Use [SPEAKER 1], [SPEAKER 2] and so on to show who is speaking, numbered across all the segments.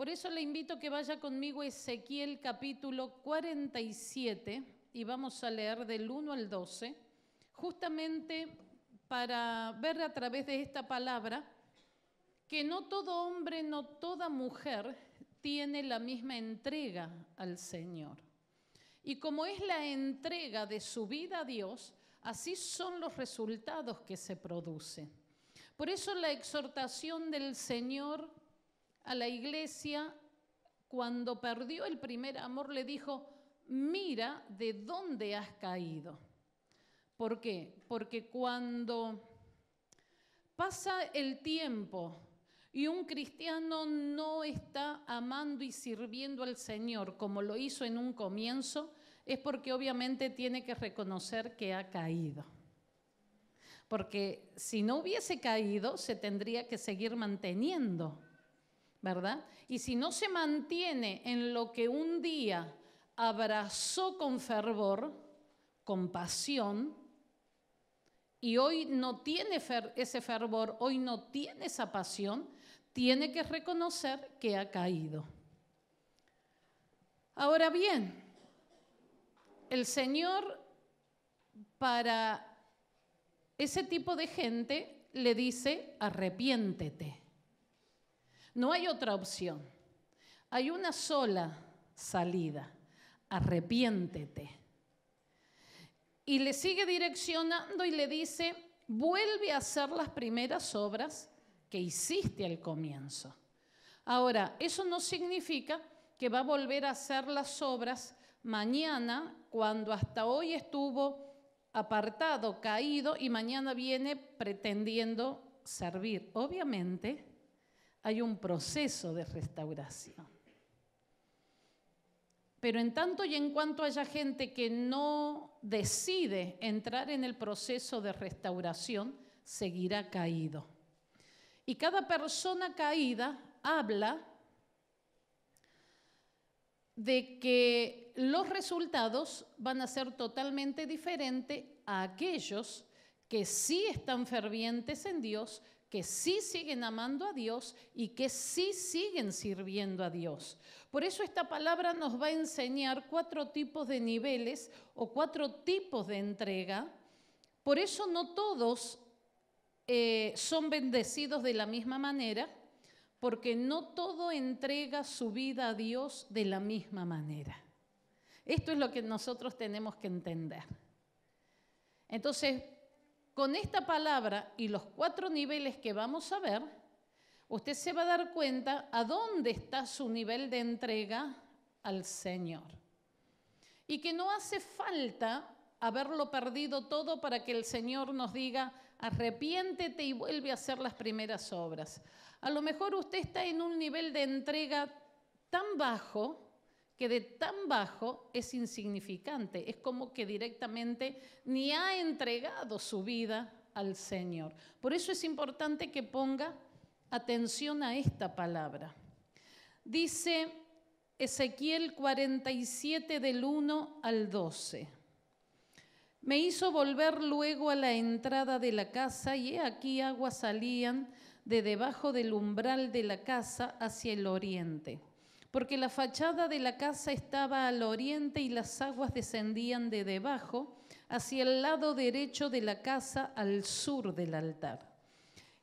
[SPEAKER 1] Por eso le invito a que vaya conmigo a Ezequiel capítulo 47 y vamos a leer del 1 al 12, justamente para ver a través de esta palabra que no todo hombre, no toda mujer tiene la misma entrega al Señor. Y como es la entrega de su vida a Dios, así son los resultados que se producen. Por eso la exhortación del Señor a la iglesia, cuando perdió el primer amor, le dijo, mira de dónde has caído. ¿Por qué? Porque cuando pasa el tiempo y un cristiano no está amando y sirviendo al Señor como lo hizo en un comienzo, es porque obviamente tiene que reconocer que ha caído. Porque si no hubiese caído, se tendría que seguir manteniendo ¿verdad? Y si no se mantiene en lo que un día abrazó con fervor, con pasión, y hoy no tiene ese fervor, hoy no tiene esa pasión, tiene que reconocer que ha caído. Ahora bien, el Señor para ese tipo de gente le dice, arrepiéntete. No hay otra opción. Hay una sola salida. Arrepiéntete. Y le sigue direccionando y le dice, vuelve a hacer las primeras obras que hiciste al comienzo. Ahora, eso no significa que va a volver a hacer las obras mañana cuando hasta hoy estuvo apartado, caído y mañana viene pretendiendo servir. Obviamente, hay un proceso de restauración. Pero en tanto y en cuanto haya gente que no decide entrar en el proceso de restauración, seguirá caído. Y cada persona caída habla de que los resultados van a ser totalmente diferentes a aquellos que sí están fervientes en Dios, que sí siguen amando a Dios y que sí siguen sirviendo a Dios. Por eso esta palabra nos va a enseñar cuatro tipos de niveles o cuatro tipos de entrega. Por eso no todos eh, son bendecidos de la misma manera, porque no todo entrega su vida a Dios de la misma manera. Esto es lo que nosotros tenemos que entender. Entonces, con esta palabra y los cuatro niveles que vamos a ver, usted se va a dar cuenta a dónde está su nivel de entrega al Señor. Y que no hace falta haberlo perdido todo para que el Señor nos diga, arrepiéntete y vuelve a hacer las primeras obras. A lo mejor usted está en un nivel de entrega tan bajo que de tan bajo es insignificante, es como que directamente ni ha entregado su vida al Señor. Por eso es importante que ponga atención a esta palabra. Dice Ezequiel 47 del 1 al 12. Me hizo volver luego a la entrada de la casa y he aquí aguas salían de debajo del umbral de la casa hacia el oriente porque la fachada de la casa estaba al oriente y las aguas descendían de debajo hacia el lado derecho de la casa al sur del altar.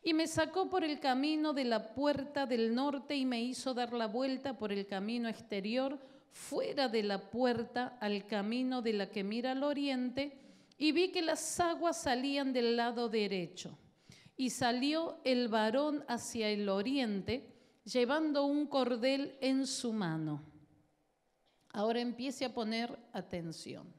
[SPEAKER 1] Y me sacó por el camino de la puerta del norte y me hizo dar la vuelta por el camino exterior, fuera de la puerta al camino de la que mira al oriente, y vi que las aguas salían del lado derecho. Y salió el varón hacia el oriente, llevando un cordel en su mano. Ahora empiece a poner atención.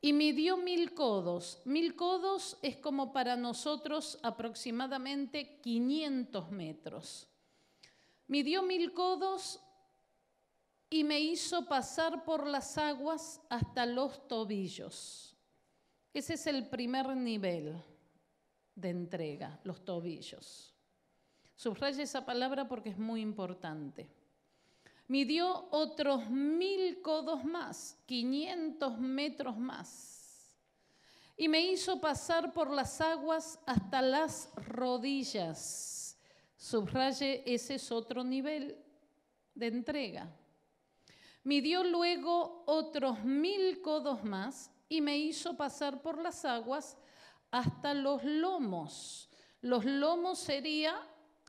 [SPEAKER 1] Y midió mil codos. Mil codos es como para nosotros aproximadamente 500 metros. Midió mil codos y me hizo pasar por las aguas hasta los tobillos. Ese es el primer nivel de entrega, los tobillos. Subraye esa palabra porque es muy importante. Midió otros mil codos más, 500 metros más. Y me hizo pasar por las aguas hasta las rodillas. Subraye, ese es otro nivel de entrega. Midió luego otros mil codos más y me hizo pasar por las aguas hasta los lomos. Los lomos sería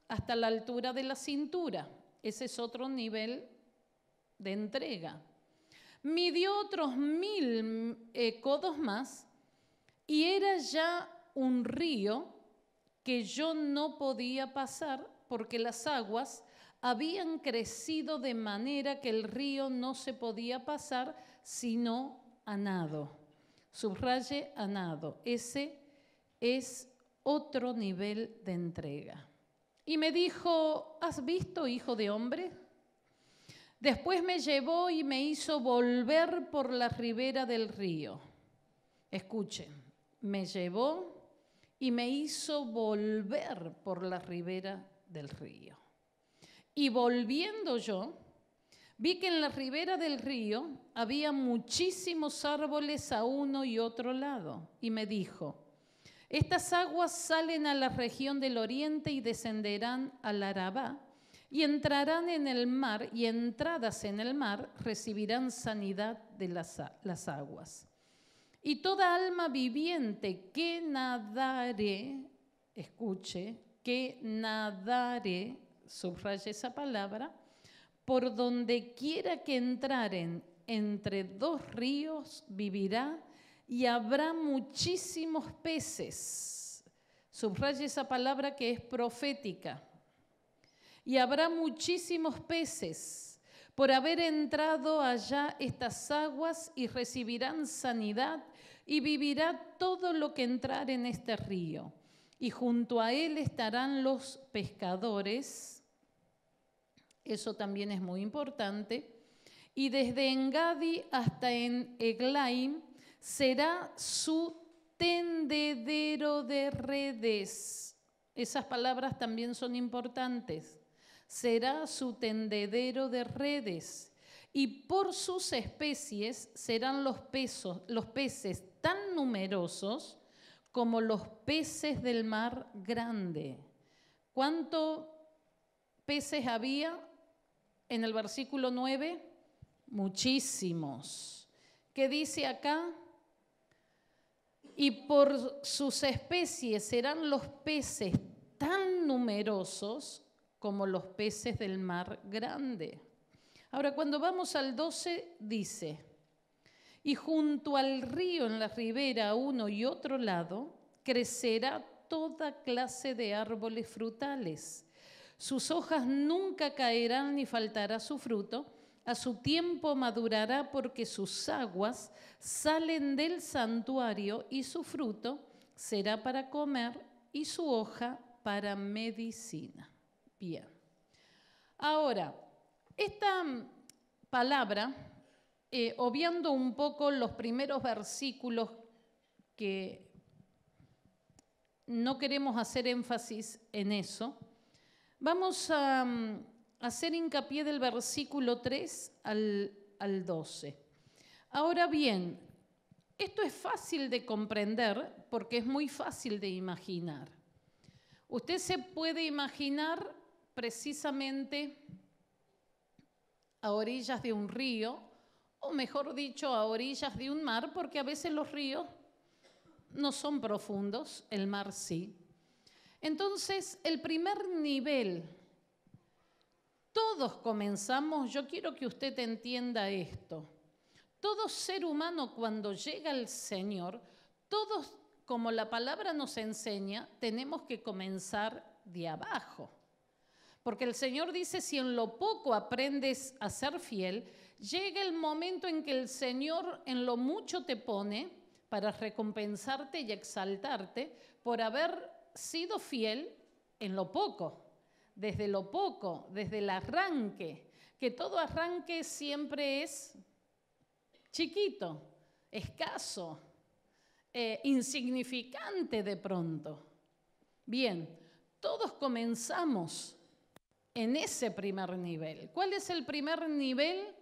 [SPEAKER 1] hasta la altura de la cintura. Ese es otro nivel de entrega. Midió otros mil eh, codos más y era ya un río que yo no podía pasar porque las aguas habían crecido de manera que el río no se podía pasar sino a nado. Subraye a nado. Ese es otro nivel de entrega y me dijo, ¿has visto, hijo de hombre? Después me llevó y me hizo volver por la ribera del río. Escuchen, me llevó y me hizo volver por la ribera del río. Y volviendo yo, vi que en la ribera del río había muchísimos árboles a uno y otro lado. Y me dijo, estas aguas salen a la región del oriente y descenderán al Arabá y entrarán en el mar y entradas en el mar recibirán sanidad de las, aguas. Y toda alma viviente que nadare, escuche, que nadare, subraye esa palabra, por donde quiera que entraren entre dos ríos vivirá y habrá muchísimos peces. Subraye esa palabra que es profética. Y habrá muchísimos peces por haber entrado allá estas aguas y recibirán sanidad y vivirá todo lo que entrar en este río. Y junto a él estarán los pescadores. Eso también es muy importante. Y desde Engadi hasta en Eglaim será su tendedero de redes. Esas palabras también son importantes. Será su tendedero de redes. Y por sus especies serán los, pesos, los peces tan numerosos como los peces del mar grande. ¿Cuántos peces había en el versículo 9? Muchísimos. ¿Qué dice acá? y por sus especies serán los peces tan numerosos como los peces del mar grande. Ahora, cuando vamos al 12, dice, y junto al río en la ribera a uno y otro lado, crecerá toda clase de árboles frutales. Sus hojas nunca caerán ni faltará su fruto a su tiempo madurará porque sus aguas salen del santuario y su fruto será para comer y su hoja para medicina. Bien. Ahora, esta palabra, eh, obviando un poco los primeros versículos que no queremos hacer énfasis en eso, vamos a mm, hacer hincapié del versículo 3 al, al 12. Ahora bien, esto es fácil de comprender porque es muy fácil de imaginar. Usted se puede imaginar precisamente a orillas de un río, o mejor dicho, a orillas de un mar, porque a veces los ríos no son profundos, el mar sí. Entonces, el primer nivel todos comenzamos, yo quiero que usted entienda esto. Todo ser humano cuando llega al Señor, todos, como la palabra nos enseña, tenemos que comenzar de abajo. Porque el Señor dice, si en lo poco aprendes a ser fiel, llega el momento en que el Señor en lo mucho te pone para recompensarte y exaltarte por haber sido fiel en lo poco desde lo poco, desde el arranque, que todo arranque siempre es chiquito, escaso, eh, insignificante de pronto. Bien, todos comenzamos en ese primer nivel. ¿Cuál es el primer nivel?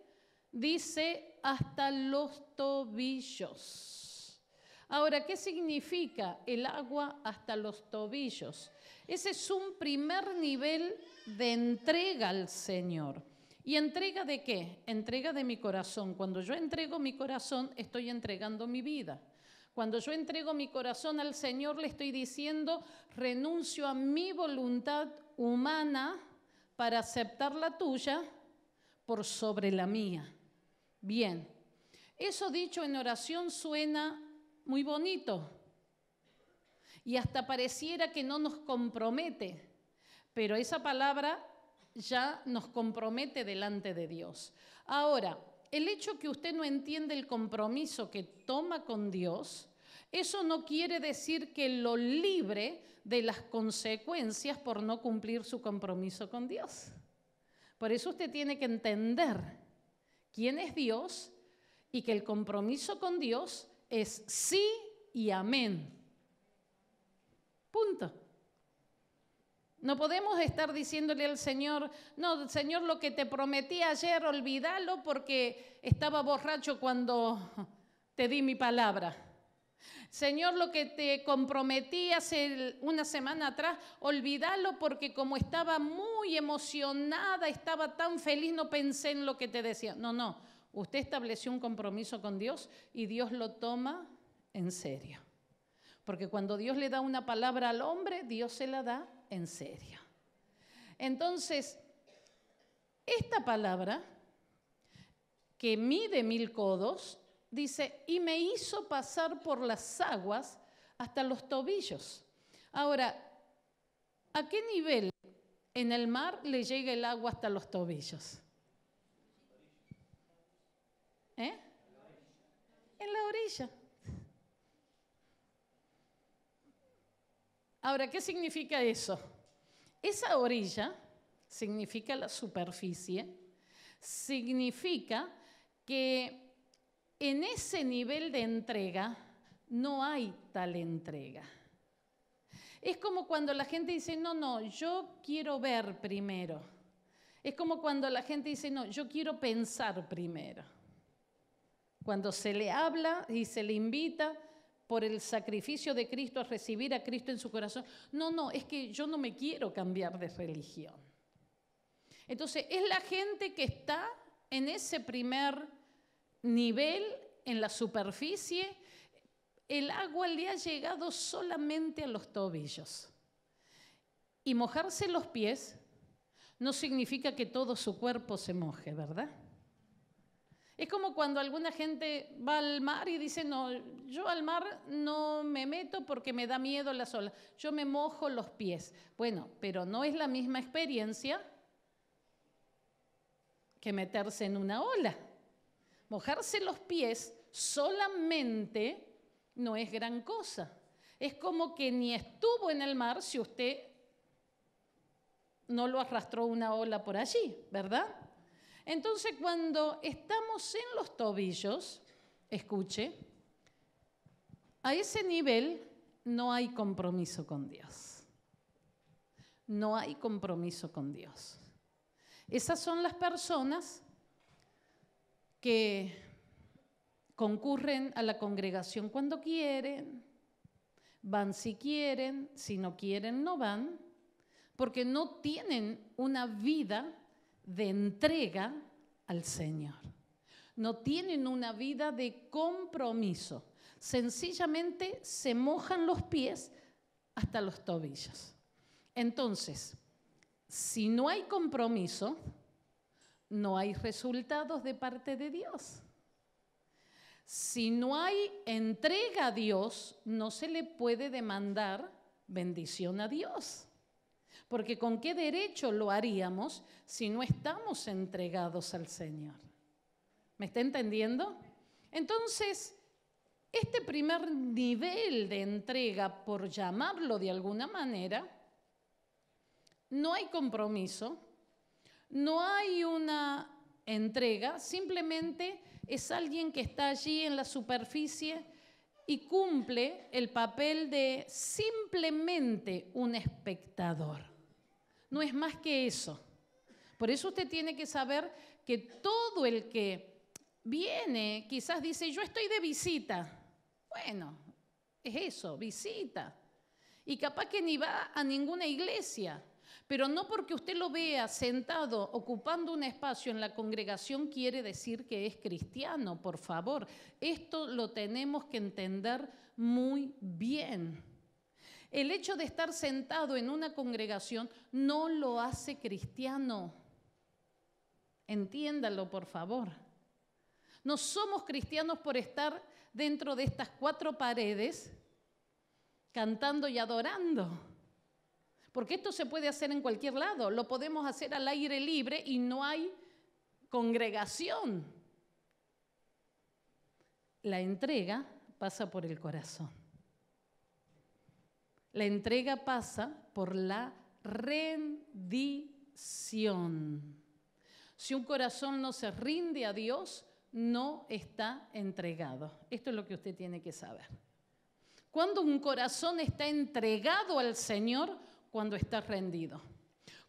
[SPEAKER 1] Dice hasta los tobillos. Ahora, ¿qué significa el agua hasta los tobillos? Ese es un primer nivel de entrega al Señor. ¿Y entrega de qué? Entrega de mi corazón. Cuando yo entrego mi corazón, estoy entregando mi vida. Cuando yo entrego mi corazón al Señor, le estoy diciendo, renuncio a mi voluntad humana para aceptar la tuya por sobre la mía. Bien, eso dicho en oración suena muy bonito, y hasta pareciera que no nos compromete, pero esa palabra ya nos compromete delante de Dios. Ahora, el hecho que usted no entiende el compromiso que toma con Dios, eso no quiere decir que lo libre de las consecuencias por no cumplir su compromiso con Dios. Por eso usted tiene que entender quién es Dios y que el compromiso con Dios es sí y amén. No podemos estar diciéndole al Señor, no, Señor, lo que te prometí ayer, olvídalo porque estaba borracho cuando te di mi palabra. Señor, lo que te comprometí hace una semana atrás, olvídalo porque como estaba muy emocionada, estaba tan feliz, no pensé en lo que te decía. No, no, usted estableció un compromiso con Dios y Dios lo toma en serio. Porque cuando Dios le da una palabra al hombre, Dios se la da en serio. Entonces, esta palabra, que mide mil codos, dice, y me hizo pasar por las aguas hasta los tobillos. Ahora, ¿a qué nivel en el mar le llega el agua hasta los tobillos? ¿Eh? En la orilla. Ahora, ¿qué significa eso? Esa orilla significa la superficie, significa que en ese nivel de entrega no hay tal entrega. Es como cuando la gente dice, no, no, yo quiero ver primero. Es como cuando la gente dice, no, yo quiero pensar primero. Cuando se le habla y se le invita, por el sacrificio de Cristo, a recibir a Cristo en su corazón. No, no, es que yo no me quiero cambiar de religión. Entonces, es la gente que está en ese primer nivel, en la superficie, el agua le ha llegado solamente a los tobillos. Y mojarse los pies no significa que todo su cuerpo se moje, ¿verdad? Es como cuando alguna gente va al mar y dice, no, yo al mar no me meto porque me da miedo la olas, yo me mojo los pies. Bueno, pero no es la misma experiencia que meterse en una ola. Mojarse los pies solamente no es gran cosa. Es como que ni estuvo en el mar si usted no lo arrastró una ola por allí, ¿verdad? Entonces cuando estamos en los tobillos, escuche, a ese nivel no hay compromiso con Dios. No hay compromiso con Dios. Esas son las personas que concurren a la congregación cuando quieren, van si quieren, si no quieren no van, porque no tienen una vida de entrega al Señor. No tienen una vida de compromiso. Sencillamente se mojan los pies hasta los tobillos. Entonces, si no hay compromiso, no hay resultados de parte de Dios. Si no hay entrega a Dios, no se le puede demandar bendición a Dios. Porque ¿con qué derecho lo haríamos si no estamos entregados al Señor? ¿Me está entendiendo? Entonces, este primer nivel de entrega, por llamarlo de alguna manera, no hay compromiso, no hay una entrega, simplemente es alguien que está allí en la superficie y cumple el papel de simplemente un espectador no es más que eso. Por eso usted tiene que saber que todo el que viene, quizás dice, yo estoy de visita. Bueno, es eso, visita. Y capaz que ni va a ninguna iglesia. Pero no porque usted lo vea sentado ocupando un espacio en la congregación quiere decir que es cristiano, por favor. Esto lo tenemos que entender muy bien. El hecho de estar sentado en una congregación no lo hace cristiano. Entiéndalo, por favor. No somos cristianos por estar dentro de estas cuatro paredes cantando y adorando. Porque esto se puede hacer en cualquier lado, lo podemos hacer al aire libre y no hay congregación. La entrega pasa por el corazón. La entrega pasa por la rendición. Si un corazón no se rinde a Dios, no está entregado. Esto es lo que usted tiene que saber. Cuando un corazón está entregado al Señor, cuando está rendido.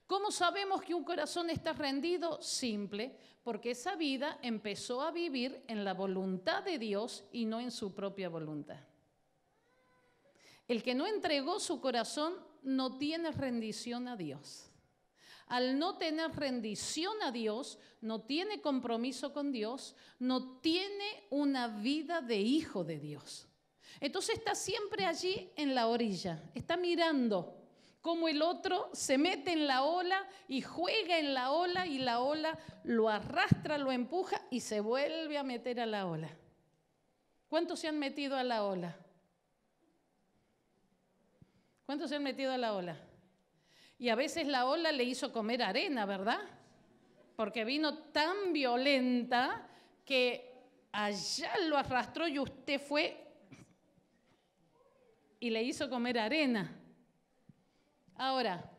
[SPEAKER 1] ¿Cómo sabemos que un corazón está rendido? Simple, porque esa vida empezó a vivir en la voluntad de Dios y no en su propia voluntad. El que no entregó su corazón no tiene rendición a Dios. Al no tener rendición a Dios, no tiene compromiso con Dios, no tiene una vida de hijo de Dios. Entonces está siempre allí en la orilla, está mirando cómo el otro se mete en la ola y juega en la ola y la ola lo arrastra, lo empuja y se vuelve a meter a la ola. ¿Cuántos se han metido a la ola? ¿Cuántos se han metido a la ola? Y a veces la ola le hizo comer arena, ¿verdad? Porque vino tan violenta que allá lo arrastró y usted fue y le hizo comer arena. Ahora,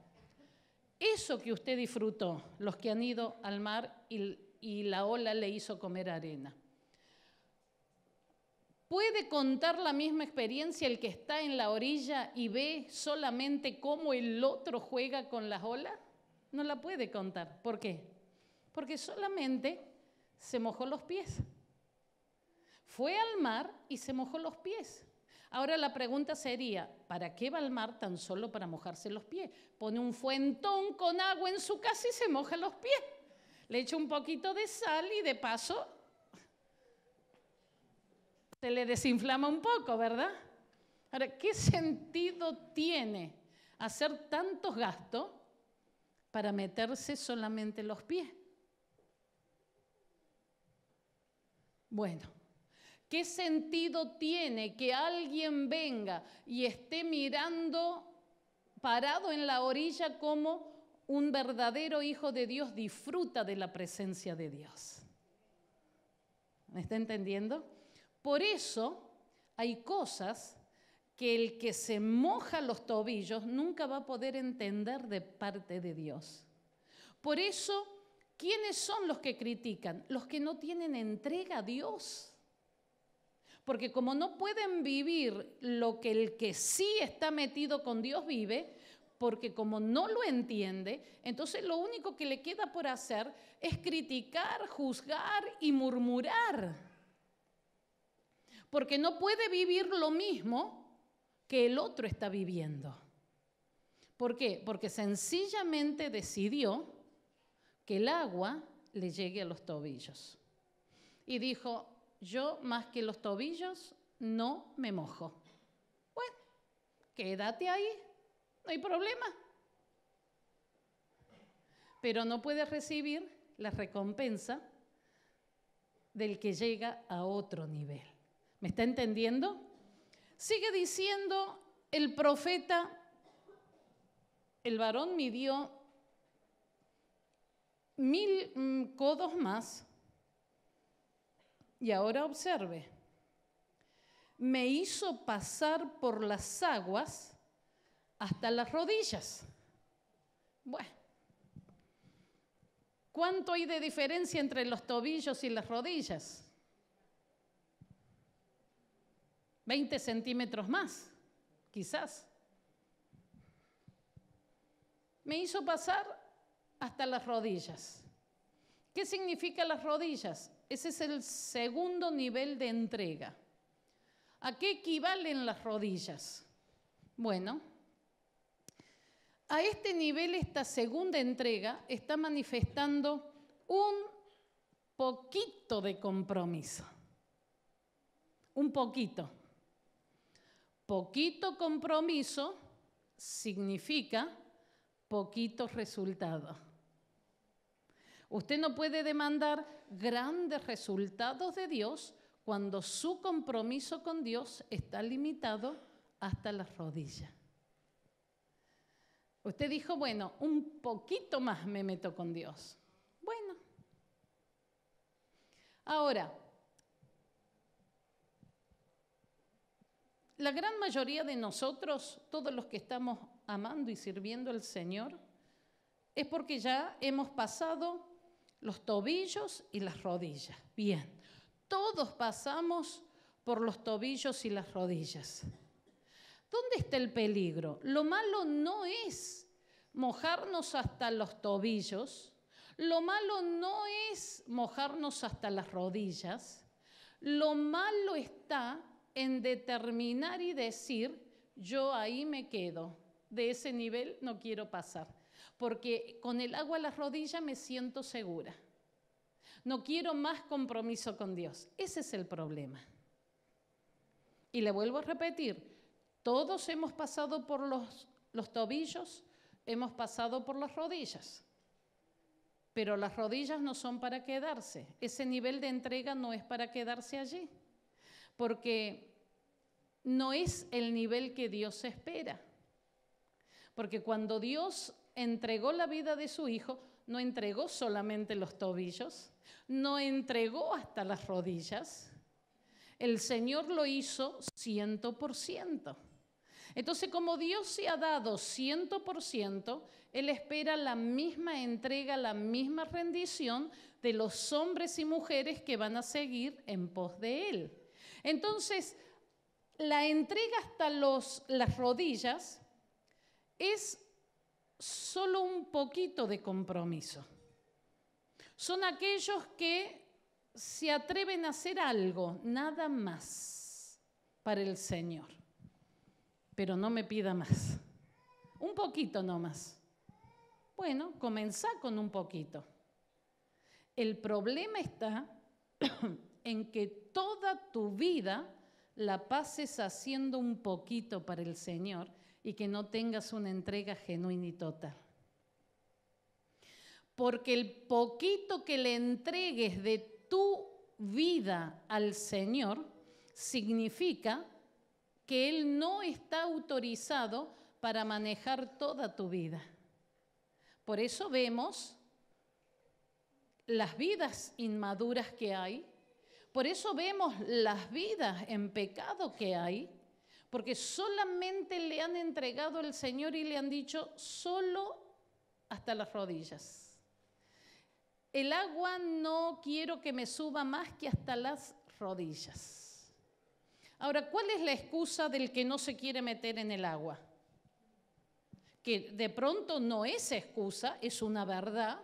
[SPEAKER 1] eso que usted disfrutó, los que han ido al mar y, y la ola le hizo comer arena. ¿Puede contar la misma experiencia el que está en la orilla y ve solamente cómo el otro juega con las olas? No la puede contar. ¿Por qué? Porque solamente se mojó los pies. Fue al mar y se mojó los pies. Ahora la pregunta sería, ¿para qué va al mar tan solo para mojarse los pies? Pone un fuentón con agua en su casa y se moja los pies. Le echa un poquito de sal y de paso se le desinflama un poco, ¿verdad? Ahora, ¿qué sentido tiene hacer tantos gastos para meterse solamente los pies? Bueno, ¿qué sentido tiene que alguien venga y esté mirando parado en la orilla como un verdadero hijo de Dios disfruta de la presencia de Dios? ¿Me está entendiendo? Por eso hay cosas que el que se moja los tobillos nunca va a poder entender de parte de Dios. Por eso, ¿quiénes son los que critican? Los que no tienen entrega a Dios. Porque como no pueden vivir lo que el que sí está metido con Dios vive, porque como no lo entiende, entonces lo único que le queda por hacer es criticar, juzgar y murmurar porque no puede vivir lo mismo que el otro está viviendo. ¿Por qué? Porque sencillamente decidió que el agua le llegue a los tobillos. Y dijo, yo más que los tobillos no me mojo. Bueno, quédate ahí, no hay problema. Pero no puedes recibir la recompensa del que llega a otro nivel. ¿Me está entendiendo? Sigue diciendo el profeta, el varón midió mil mm, codos más y ahora observe, me hizo pasar por las aguas hasta las rodillas. Bueno, ¿cuánto hay de diferencia entre los tobillos y las rodillas? 20 centímetros más, quizás. Me hizo pasar hasta las rodillas. ¿Qué significa las rodillas? Ese es el segundo nivel de entrega. ¿A qué equivalen las rodillas? Bueno, a este nivel, esta segunda entrega está manifestando un poquito de compromiso. Un poquito. Poquito compromiso significa poquito resultado. Usted no puede demandar grandes resultados de Dios cuando su compromiso con Dios está limitado hasta las rodillas. Usted dijo, bueno, un poquito más me meto con Dios. Bueno. Ahora, la gran mayoría de nosotros, todos los que estamos amando y sirviendo al Señor, es porque ya hemos pasado los tobillos y las rodillas. Bien, todos pasamos por los tobillos y las rodillas. ¿Dónde está el peligro? Lo malo no es mojarnos hasta los tobillos, lo malo no es mojarnos hasta las rodillas, lo malo está en determinar y decir, yo ahí me quedo, de ese nivel no quiero pasar, porque con el agua a las rodillas me siento segura. No quiero más compromiso con Dios. Ese es el problema. Y le vuelvo a repetir, todos hemos pasado por los, los tobillos, hemos pasado por las rodillas, pero las rodillas no son para quedarse. Ese nivel de entrega no es para quedarse allí, porque no es el nivel que Dios espera. Porque cuando Dios entregó la vida de su Hijo, no entregó solamente los tobillos, no entregó hasta las rodillas. El Señor lo hizo ciento por ciento. Entonces, como Dios se ha dado ciento por ciento, Él espera la misma entrega, la misma rendición de los hombres y mujeres que van a seguir en pos de Él. Entonces, la entrega hasta las rodillas es solo un poquito de compromiso. Son aquellos que se atreven a hacer algo, nada más, para el Señor. Pero no me pida más. Un poquito no más. Bueno, comenzá con un poquito. El problema está en que toda tu vida la pases haciendo un poquito para el Señor y que no tengas una entrega genuina y total. Porque el poquito que le entregues de tu vida al Señor significa que Él no está autorizado para manejar toda tu vida. Por eso vemos las vidas inmaduras que hay, por eso vemos las vidas en pecado que hay, porque solamente le han entregado el Señor y le han dicho solo hasta las rodillas. El agua no quiero que me suba más que hasta las rodillas. Ahora, ¿cuál es la excusa del que no se quiere meter en el agua? Que de pronto no es excusa, es una verdad.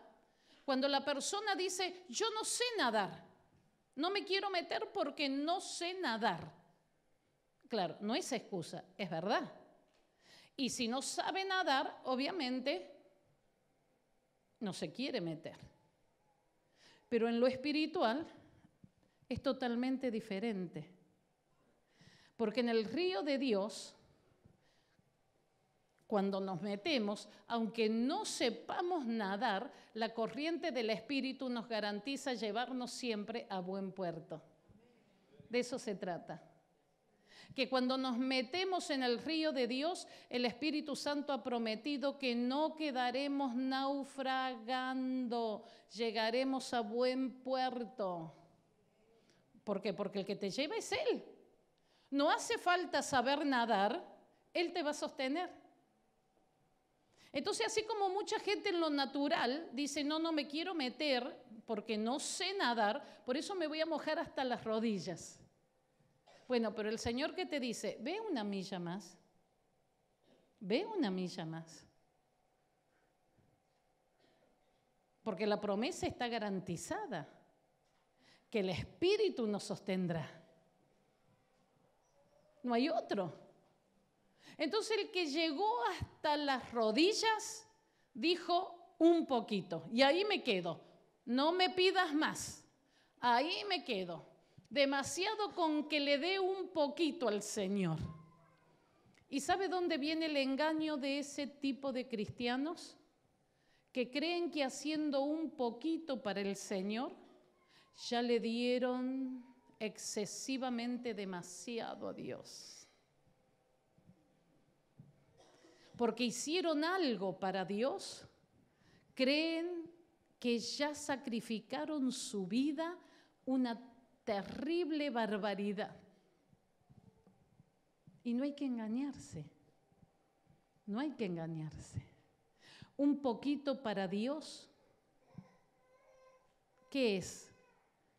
[SPEAKER 1] Cuando la persona dice, yo no sé nadar, no me quiero meter porque no sé nadar. Claro, no es excusa, es verdad. Y si no sabe nadar, obviamente no se quiere meter. Pero en lo espiritual es totalmente diferente. Porque en el río de Dios cuando nos metemos, aunque no sepamos nadar, la corriente del Espíritu nos garantiza llevarnos siempre a buen puerto. De eso se trata. Que cuando nos metemos en el río de Dios, el Espíritu Santo ha prometido que no quedaremos naufragando, llegaremos a buen puerto. ¿Por qué? Porque el que te lleva es Él. No hace falta saber nadar, Él te va a sostener. Entonces, así como mucha gente en lo natural dice, no, no me quiero meter porque no sé nadar, por eso me voy a mojar hasta las rodillas. Bueno, pero el Señor que te dice, ve una milla más, ve una milla más. Porque la promesa está garantizada, que el Espíritu nos sostendrá. No hay otro. Entonces el que llegó hasta las rodillas dijo un poquito. Y ahí me quedo. No me pidas más. Ahí me quedo. Demasiado con que le dé un poquito al Señor. ¿Y sabe dónde viene el engaño de ese tipo de cristianos? Que creen que haciendo un poquito para el Señor, ya le dieron excesivamente demasiado a Dios. porque hicieron algo para Dios, creen que ya sacrificaron su vida una terrible barbaridad. Y no hay que engañarse, no hay que engañarse. Un poquito para Dios, ¿qué es?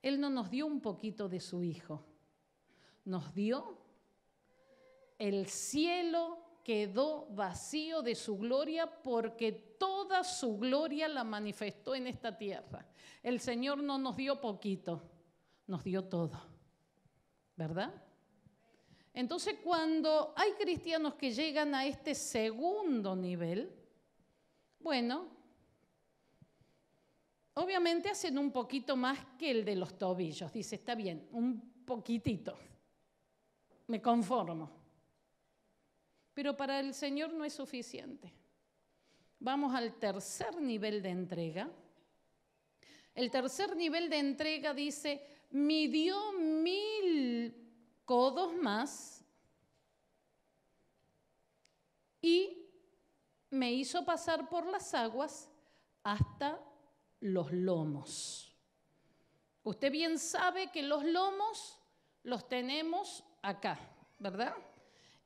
[SPEAKER 1] Él no nos dio un poquito de su Hijo, nos dio el cielo quedó vacío de su gloria porque toda su gloria la manifestó en esta tierra. El Señor no nos dio poquito, nos dio todo, ¿verdad? Entonces cuando hay cristianos que llegan a este segundo nivel, bueno, obviamente hacen un poquito más que el de los tobillos. Dice, está bien, un poquitito. Me conformo pero para el Señor no es suficiente. Vamos al tercer nivel de entrega. El tercer nivel de entrega dice, midió mil codos más y me hizo pasar por las aguas hasta los lomos. Usted bien sabe que los lomos los tenemos acá, ¿verdad?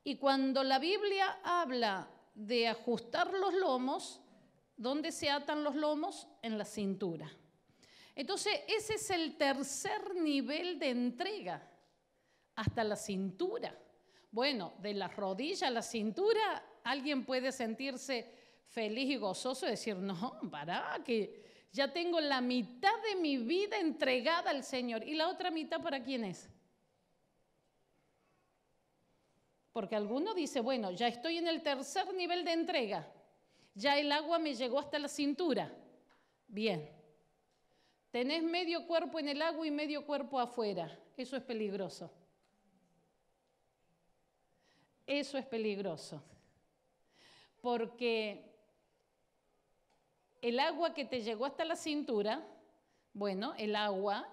[SPEAKER 1] Y cuando la Biblia habla de ajustar los lomos, ¿dónde se atan los lomos? En la cintura. Entonces, ese es el tercer nivel de entrega, hasta la cintura. Bueno, de la rodilla a la cintura, alguien puede sentirse feliz y gozoso y decir, no, para, que ya tengo la mitad de mi vida entregada al Señor. ¿Y la otra mitad para quién es? Porque alguno dice, bueno, ya estoy en el tercer nivel de entrega, ya el agua me llegó hasta la cintura. Bien, tenés medio cuerpo en el agua y medio cuerpo afuera, eso es peligroso. Eso es peligroso. Porque el agua que te llegó hasta la cintura, bueno, el agua,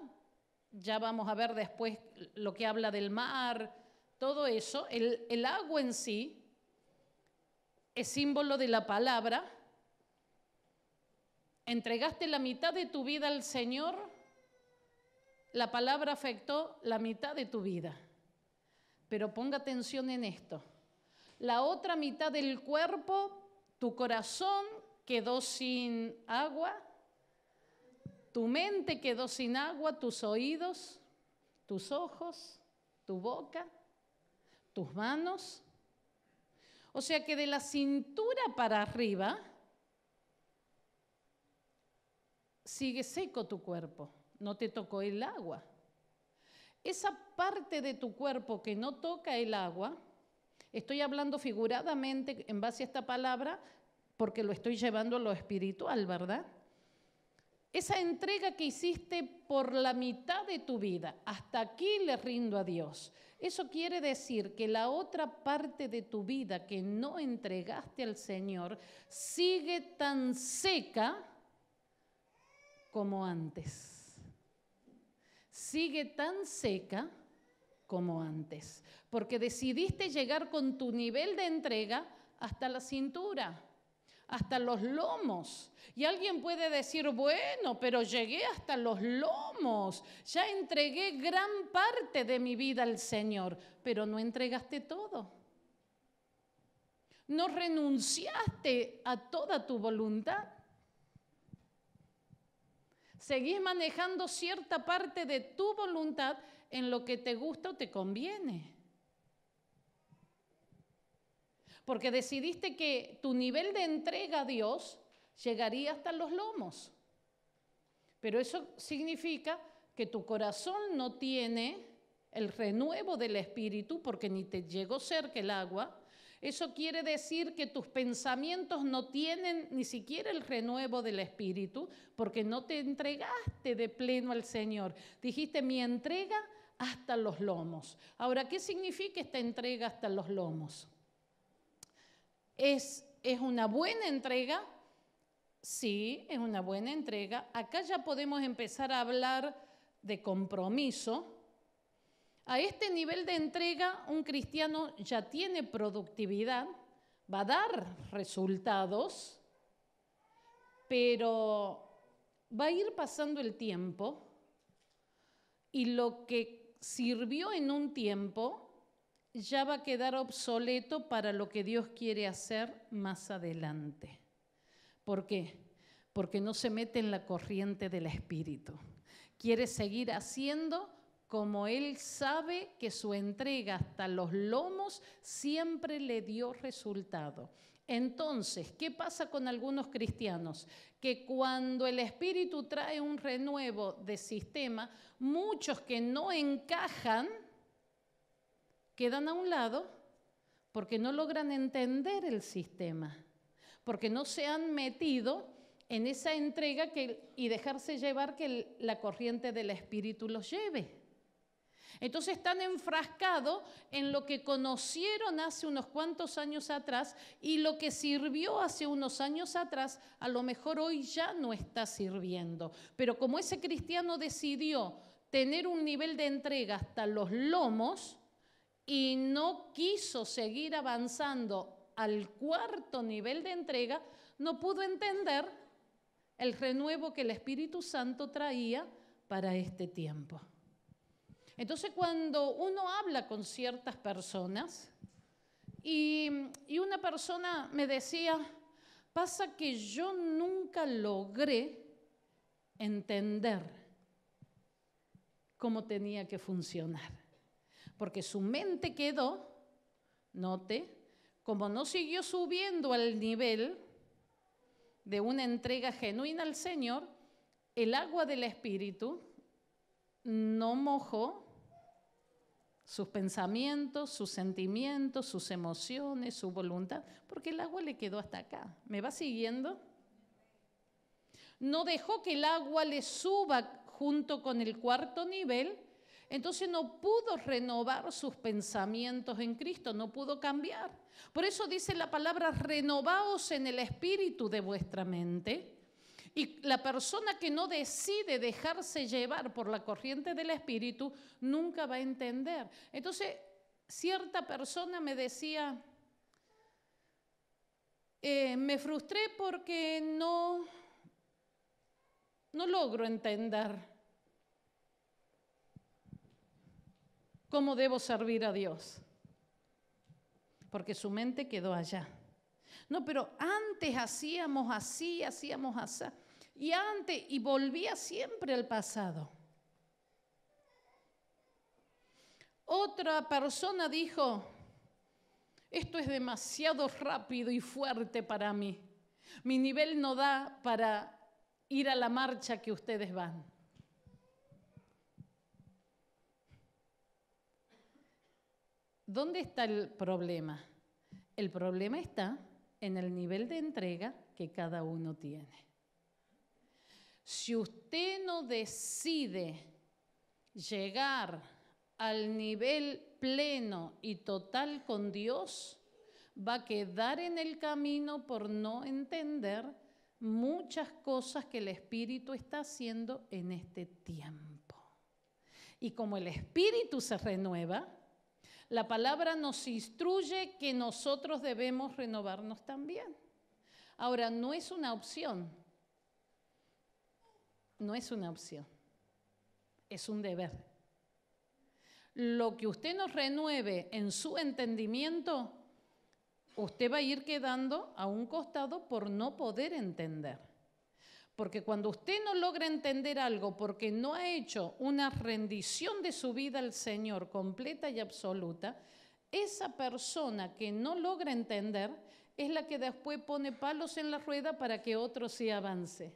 [SPEAKER 1] ya vamos a ver después lo que habla del mar, todo eso, el, agua en sí es símbolo de la palabra. Entregaste la mitad de tu vida al Señor, la palabra afectó la mitad de tu vida. Pero ponga atención en esto. La otra mitad del cuerpo, tu corazón quedó sin agua, tu mente quedó sin agua, tus oídos, tus ojos, tu boca tus manos. O sea que de la cintura para arriba sigue seco tu cuerpo, no te tocó el agua. Esa parte de tu cuerpo que no toca el agua, estoy hablando figuradamente en base a esta palabra porque lo estoy llevando a lo espiritual, ¿verdad? esa entrega que hiciste por la mitad de tu vida, hasta aquí le rindo a Dios. Eso quiere decir que la otra parte de tu vida que no entregaste al Señor sigue tan seca como antes. Sigue tan seca como antes, porque decidiste llegar con tu nivel de entrega hasta la cintura hasta los lomos. Y alguien puede decir, bueno, pero llegué hasta los lomos, ya entregué gran parte de mi vida al Señor, pero no entregaste todo. No renunciaste a toda tu voluntad. Seguís manejando cierta parte de tu voluntad en lo que te gusta o te conviene. porque decidiste que tu nivel de entrega a Dios llegaría hasta los lomos. Pero eso significa que tu corazón no tiene el renuevo del espíritu porque ni te llegó cerca el agua. Eso quiere decir que tus pensamientos no tienen ni siquiera el renuevo del espíritu porque no te entregaste de pleno al Señor. Dijiste mi entrega hasta los lomos. Ahora, ¿qué significa esta entrega hasta los lomos? ¿Es, una buena entrega? Sí, es una buena entrega. Acá ya podemos empezar a hablar de compromiso. A este nivel de entrega, un cristiano ya tiene productividad, va a dar resultados, pero va a ir pasando el tiempo y lo que sirvió en un tiempo ya va a quedar obsoleto para lo que Dios quiere hacer más adelante. ¿Por qué? Porque no se mete en la corriente del Espíritu. Quiere seguir haciendo como Él sabe que su entrega hasta los lomos siempre le dio resultado. Entonces, ¿qué pasa con algunos cristianos? Que cuando el Espíritu trae un renuevo de sistema, muchos que no encajan, quedan a un lado porque no logran entender el sistema, porque no se han metido en esa entrega y dejarse llevar que la corriente del Espíritu los lleve. Entonces están enfrascados en lo que conocieron hace unos cuantos años atrás y lo que sirvió hace unos años atrás, a lo mejor hoy ya no está sirviendo. Pero como ese cristiano decidió tener un nivel de entrega hasta los lomos, y no quiso seguir avanzando al cuarto nivel de entrega, no pudo entender el renuevo que el Espíritu Santo traía para este tiempo. Entonces cuando uno habla con ciertas personas y, y una persona me decía, pasa que yo nunca logré entender cómo tenía que funcionar porque su mente quedó, note, como no siguió subiendo al nivel de una entrega genuina al Señor, el agua del Espíritu no mojó sus pensamientos, sus sentimientos, sus emociones, su voluntad, porque el agua le quedó hasta acá. ¿Me va siguiendo? No dejó que el agua le suba junto con el cuarto nivel entonces no pudo renovar sus pensamientos en Cristo, no pudo cambiar. Por eso dice la palabra, renovaos en el espíritu de vuestra mente. Y la persona que no decide dejarse llevar por la corriente del espíritu nunca va a entender. Entonces, cierta persona me decía, eh, me frustré porque no, no logro entender. ¿Cómo debo servir a Dios? Porque su mente quedó allá. No, pero antes hacíamos así, hacíamos así. Y antes, y volvía siempre al pasado. Otra persona dijo, esto es demasiado rápido y fuerte para mí. Mi nivel no da para ir a la marcha que ustedes van. ¿Dónde está el problema? El problema está en el nivel de entrega que cada uno tiene. Si usted no decide llegar al nivel pleno y total con Dios, va a quedar en el camino por no entender muchas cosas que el Espíritu está haciendo en este tiempo. Y como el Espíritu se renueva, la palabra nos instruye que nosotros debemos renovarnos también. Ahora, no es una opción, no es una opción, es un deber. Lo que usted nos renueve en su entendimiento, usted va a ir quedando a un costado por no poder entender. Porque cuando usted no logra entender algo porque no ha hecho una rendición de su vida al Señor completa y absoluta, esa persona que no logra entender es la que después pone palos en la rueda para que otro sí avance.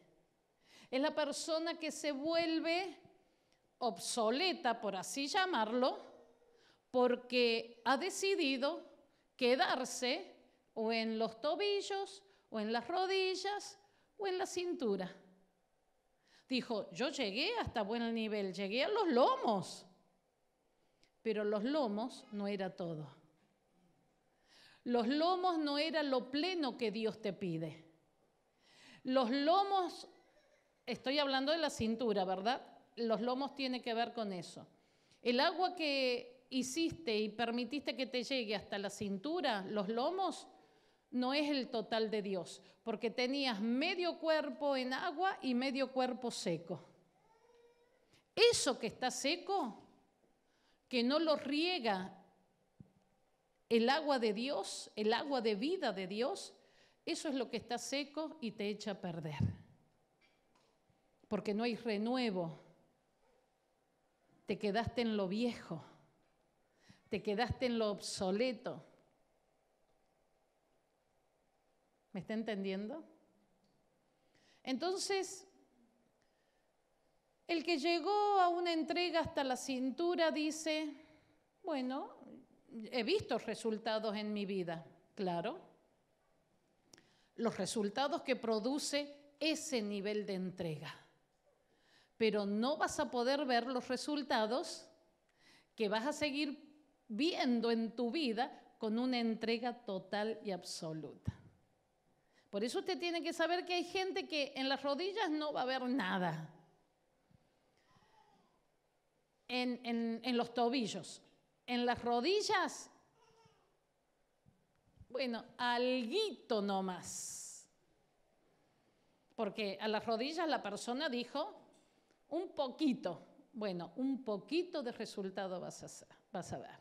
[SPEAKER 1] Es la persona que se vuelve obsoleta, por así llamarlo, porque ha decidido quedarse o en los tobillos o en las rodillas en la cintura. Dijo, yo llegué hasta buen nivel, llegué a los lomos, pero los lomos no era todo. Los lomos no era lo pleno que Dios te pide. Los lomos, estoy hablando de la cintura, ¿verdad? Los lomos tiene que ver con eso. El agua que hiciste y permitiste que te llegue hasta la cintura, los lomos, no es el total de Dios, porque tenías medio cuerpo en agua y medio cuerpo seco. Eso que está seco, que no lo riega el agua de Dios, el agua de vida de Dios, eso es lo que está seco y te echa a perder. Porque no hay renuevo. Te quedaste en lo viejo. Te quedaste en lo obsoleto ¿Me está entendiendo? Entonces, el que llegó a una entrega hasta la cintura dice, bueno, he visto resultados en mi vida, claro. Los resultados que produce ese nivel de entrega. Pero no vas a poder ver los resultados que vas a seguir viendo en tu vida con una entrega total y absoluta. Por eso usted tiene que saber que hay gente que en las rodillas no va a haber nada. En, los tobillos. En las rodillas, bueno, alguito más. Porque a las rodillas la persona dijo, un poquito, bueno, un poquito de resultado vas a, vas a dar.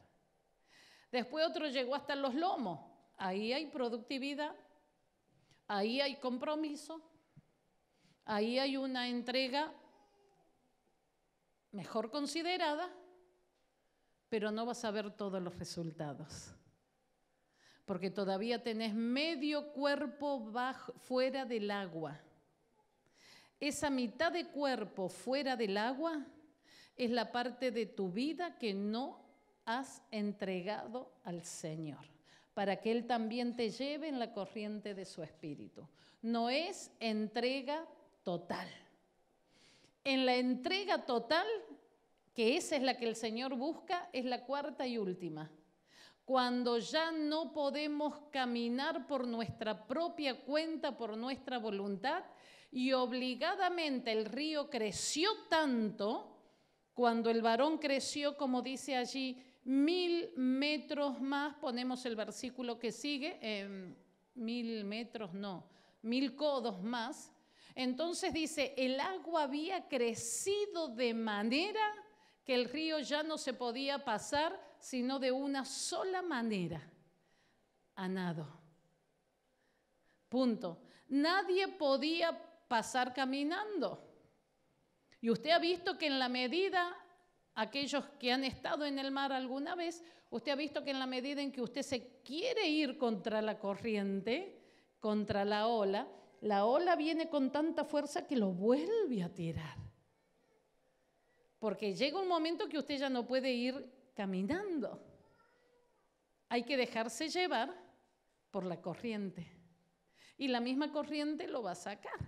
[SPEAKER 1] Después otro llegó hasta los lomos. Ahí hay productividad Ahí hay compromiso, ahí hay una entrega mejor considerada, pero no vas a ver todos los resultados. Porque todavía tenés medio cuerpo fuera del agua. Esa mitad de cuerpo fuera del agua es la parte de tu vida que no has entregado al Señor para que Él también te lleve en la corriente de su espíritu. No es entrega total. En la entrega total, que esa es la que el Señor busca, es la cuarta y última. Cuando ya no podemos caminar por nuestra propia cuenta, por nuestra voluntad, y obligadamente el río creció tanto, cuando el varón creció, como dice allí, Mil metros más, ponemos el versículo que sigue, em, mil metros no, mil codos más. Entonces dice, el agua había crecido de manera que el río ya no se podía pasar sino de una sola manera, a nado. Punto. Nadie podía pasar caminando. Y usted ha visto que en la medida aquellos que han estado en el mar alguna vez, usted ha visto que en la medida en que usted se quiere ir contra la corriente, contra la ola, la ola viene con tanta fuerza que lo vuelve a tirar. Porque llega un momento que usted ya no puede ir caminando. Hay que dejarse llevar por la corriente. Y la misma corriente lo va a sacar.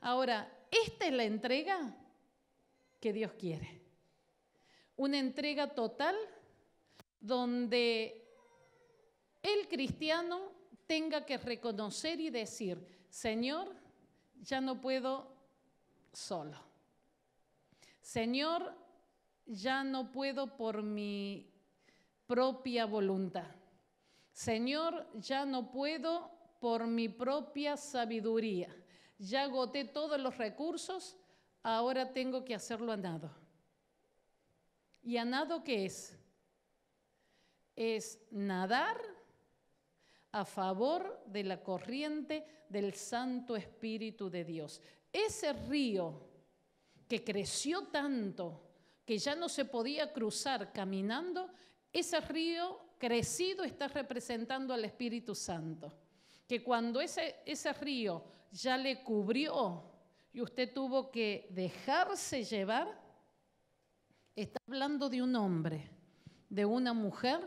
[SPEAKER 1] Ahora, esta es la entrega que Dios quiere una entrega total donde el cristiano tenga que reconocer y decir, Señor, ya no puedo solo. Señor, ya no puedo por mi propia voluntad. Señor, ya no puedo por mi propia sabiduría. Ya agoté todos los recursos, ahora tengo que hacerlo a nado. ¿Y a nado qué es? Es nadar a favor de la corriente del Santo Espíritu de Dios. Ese río que creció tanto que ya no se podía cruzar caminando, ese río crecido está representando al Espíritu Santo. Que cuando ese, ese río ya le cubrió y usted tuvo que dejarse llevar, Está hablando de un hombre, de una mujer,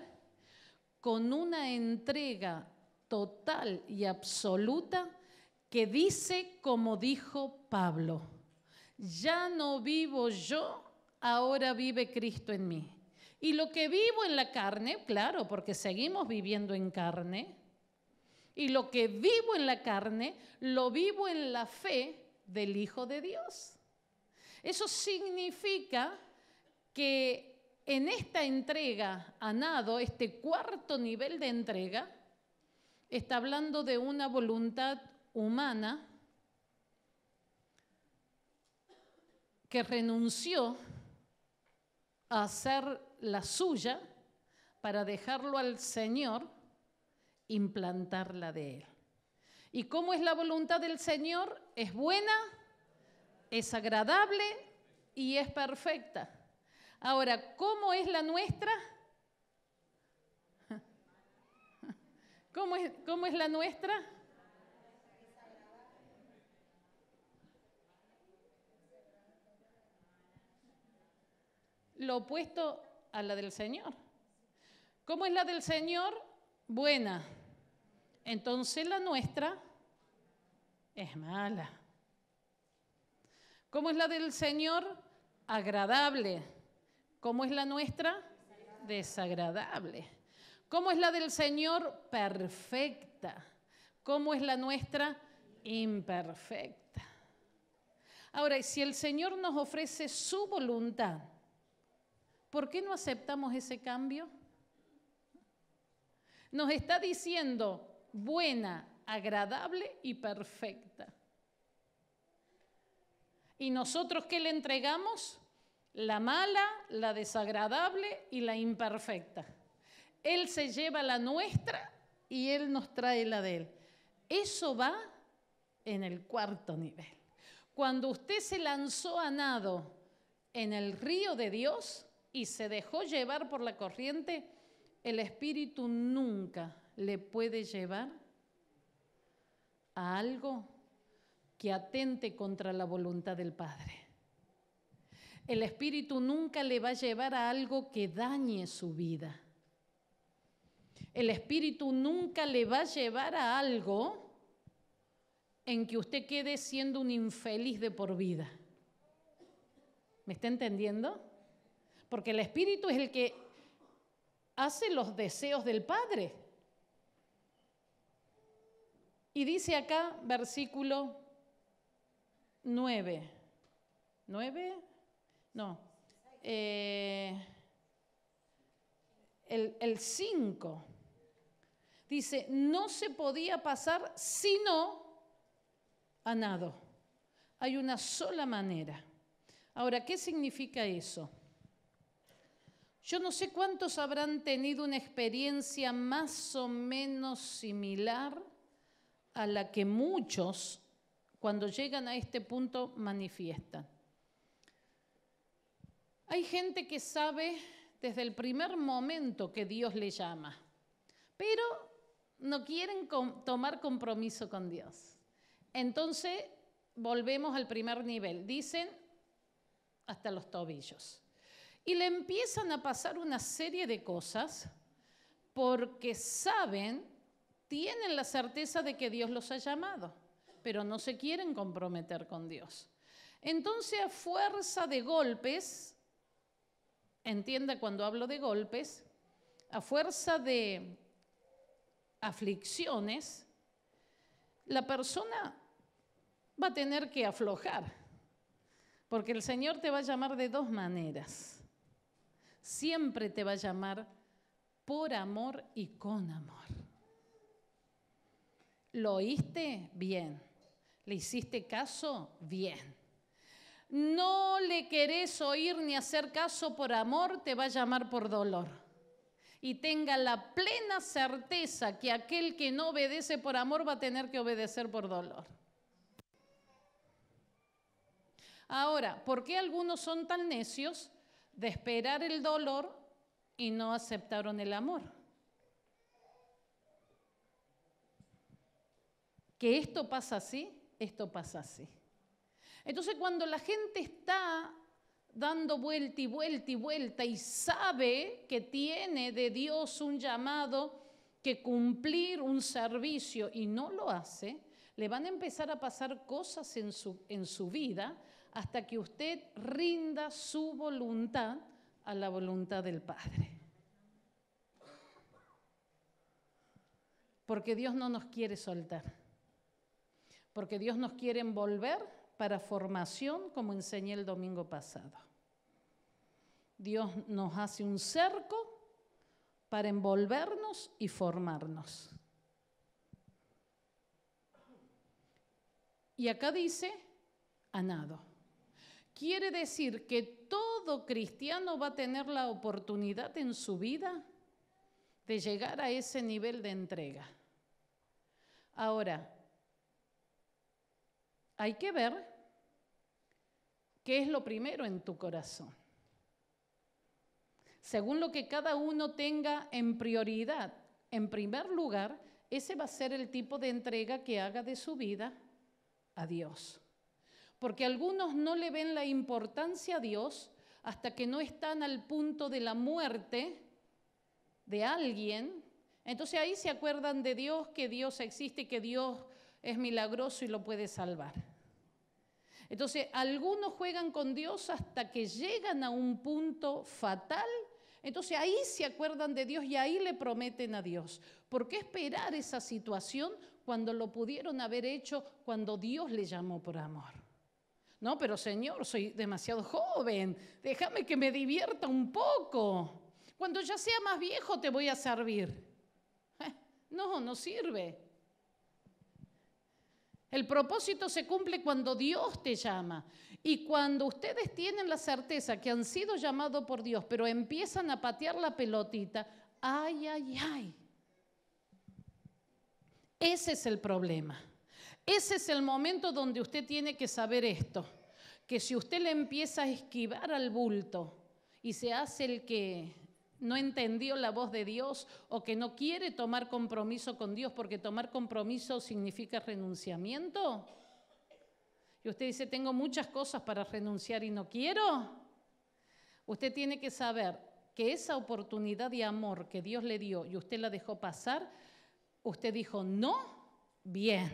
[SPEAKER 1] con una entrega total y absoluta que dice como dijo Pablo, ya no vivo yo, ahora vive Cristo en mí. Y lo que vivo en la carne, claro, porque seguimos viviendo en carne, y lo que vivo en la carne, lo vivo en la fe del Hijo de Dios. Eso significa que en esta entrega a nado, este cuarto nivel de entrega, está hablando de una voluntad humana que renunció a hacer la suya para dejarlo al Señor implantar la de Él. ¿Y cómo es la voluntad del Señor? Es buena, es agradable y es perfecta. Ahora, ¿cómo es la nuestra? ¿Cómo es, la nuestra? Lo opuesto a la del Señor. ¿Cómo es la del Señor? Buena. Entonces la nuestra es mala. ¿Cómo es la del Señor? Agradable. ¿Cómo es la nuestra? Desagradable. ¿Cómo es la del Señor? Perfecta. ¿Cómo es la nuestra? Imperfecta. Ahora, si el Señor nos ofrece su voluntad, ¿por qué no aceptamos ese cambio? Nos está diciendo buena, agradable y perfecta. ¿Y nosotros qué le entregamos? la mala, la desagradable y la imperfecta. Él se lleva la nuestra y Él nos trae la de Él. Eso va en el cuarto nivel. Cuando usted se lanzó a nado en el río de Dios y se dejó llevar por la corriente, el Espíritu nunca le puede llevar a algo que atente contra la voluntad del Padre. El espíritu nunca le va a llevar a algo que dañe su vida. El espíritu nunca le va a llevar a algo en que usted quede siendo un infeliz de por vida. ¿Me está entendiendo? Porque el espíritu es el que hace los deseos del Padre. Y dice acá, versículo 9. 9, no. Eh, el 5. Dice, no se podía pasar sino a nado. Hay una sola manera. Ahora, ¿qué significa eso? Yo no sé cuántos habrán tenido una experiencia más o menos similar a la que muchos, cuando llegan a este punto, manifiestan. Hay gente que sabe desde el primer momento que Dios le llama, pero no quieren tomar compromiso con Dios. Entonces, volvemos al primer nivel. Dicen hasta los tobillos. Y le empiezan a pasar una serie de cosas porque saben, tienen la certeza de que Dios los ha llamado, pero no se quieren comprometer con Dios. Entonces, a fuerza de golpes, entienda cuando hablo de golpes, a fuerza de aflicciones, la persona va a tener que aflojar, porque el Señor te va a llamar de dos maneras. Siempre te va a llamar por amor y con amor. ¿Lo oíste? Bien. ¿Le hiciste caso? Bien no le querés oír ni hacer caso por amor, te va a llamar por dolor. Y tenga la plena certeza que aquel que no obedece por amor va a tener que obedecer por dolor. Ahora, ¿por qué algunos son tan necios de esperar el dolor y no aceptaron el amor? Que esto pasa así, esto pasa así. Entonces cuando la gente está dando vuelta y vuelta y vuelta y sabe que tiene de Dios un llamado que cumplir un servicio y no lo hace, le van a empezar a pasar cosas en su, en su vida hasta que usted rinda su voluntad a la voluntad del Padre. Porque Dios no nos quiere soltar. Porque Dios nos quiere envolver para formación, como enseñé el domingo pasado. Dios nos hace un cerco para envolvernos y formarnos. Y acá dice, anado. Quiere decir que todo cristiano va a tener la oportunidad en su vida de llegar a ese nivel de entrega. Ahora, hay que ver qué es lo primero en tu corazón. Según lo que cada uno tenga en prioridad, en primer lugar, ese va a ser el tipo de entrega que haga de su vida a Dios. Porque algunos no le ven la importancia a Dios hasta que no están al punto de la muerte de alguien. Entonces ahí se acuerdan de Dios, que Dios existe, que Dios es milagroso y lo puede salvar. Entonces, algunos juegan con Dios hasta que llegan a un punto fatal. Entonces ahí se acuerdan de Dios y ahí le prometen a Dios. ¿Por qué esperar esa situación cuando lo pudieron haber hecho cuando Dios le llamó por amor? No, pero Señor, soy demasiado joven, déjame que me divierta un poco. Cuando ya sea más viejo te voy a servir. Eh, no, no sirve. El propósito se cumple cuando Dios te llama. Y cuando ustedes tienen la certeza que han sido llamados por Dios, pero empiezan a patear la pelotita, ay, ay, ay. Ese es el problema. Ese es el momento donde usted tiene que saber esto, que si usted le empieza a esquivar al bulto y se hace el que no entendió la voz de Dios o que no quiere tomar compromiso con Dios porque tomar compromiso significa renunciamiento. Y usted dice, tengo muchas cosas para renunciar y no quiero. Usted tiene que saber que esa oportunidad de amor que Dios le dio y usted la dejó pasar, usted dijo, no, bien.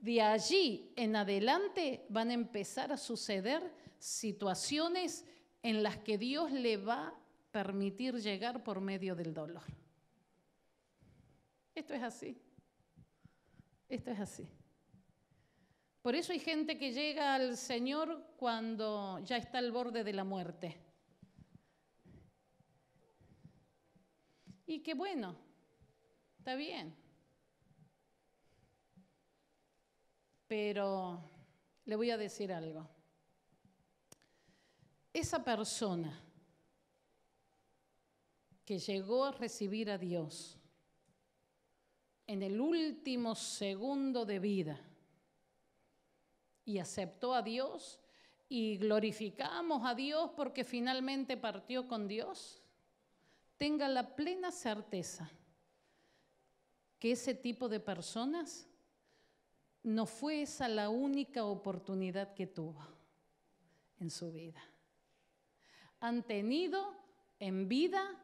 [SPEAKER 1] De allí en adelante van a empezar a suceder situaciones en las que Dios le va permitir llegar por medio del dolor. Esto es así. Esto es así. Por eso hay gente que llega al Señor cuando ya está al borde de la muerte. Y qué bueno, está bien. Pero le voy a decir algo. Esa persona que llegó a recibir a Dios en el último segundo de vida y aceptó a Dios y glorificamos a Dios porque finalmente partió con Dios, tenga la plena certeza que ese tipo de personas no fue esa la única oportunidad que tuvo en su vida. Han tenido en vida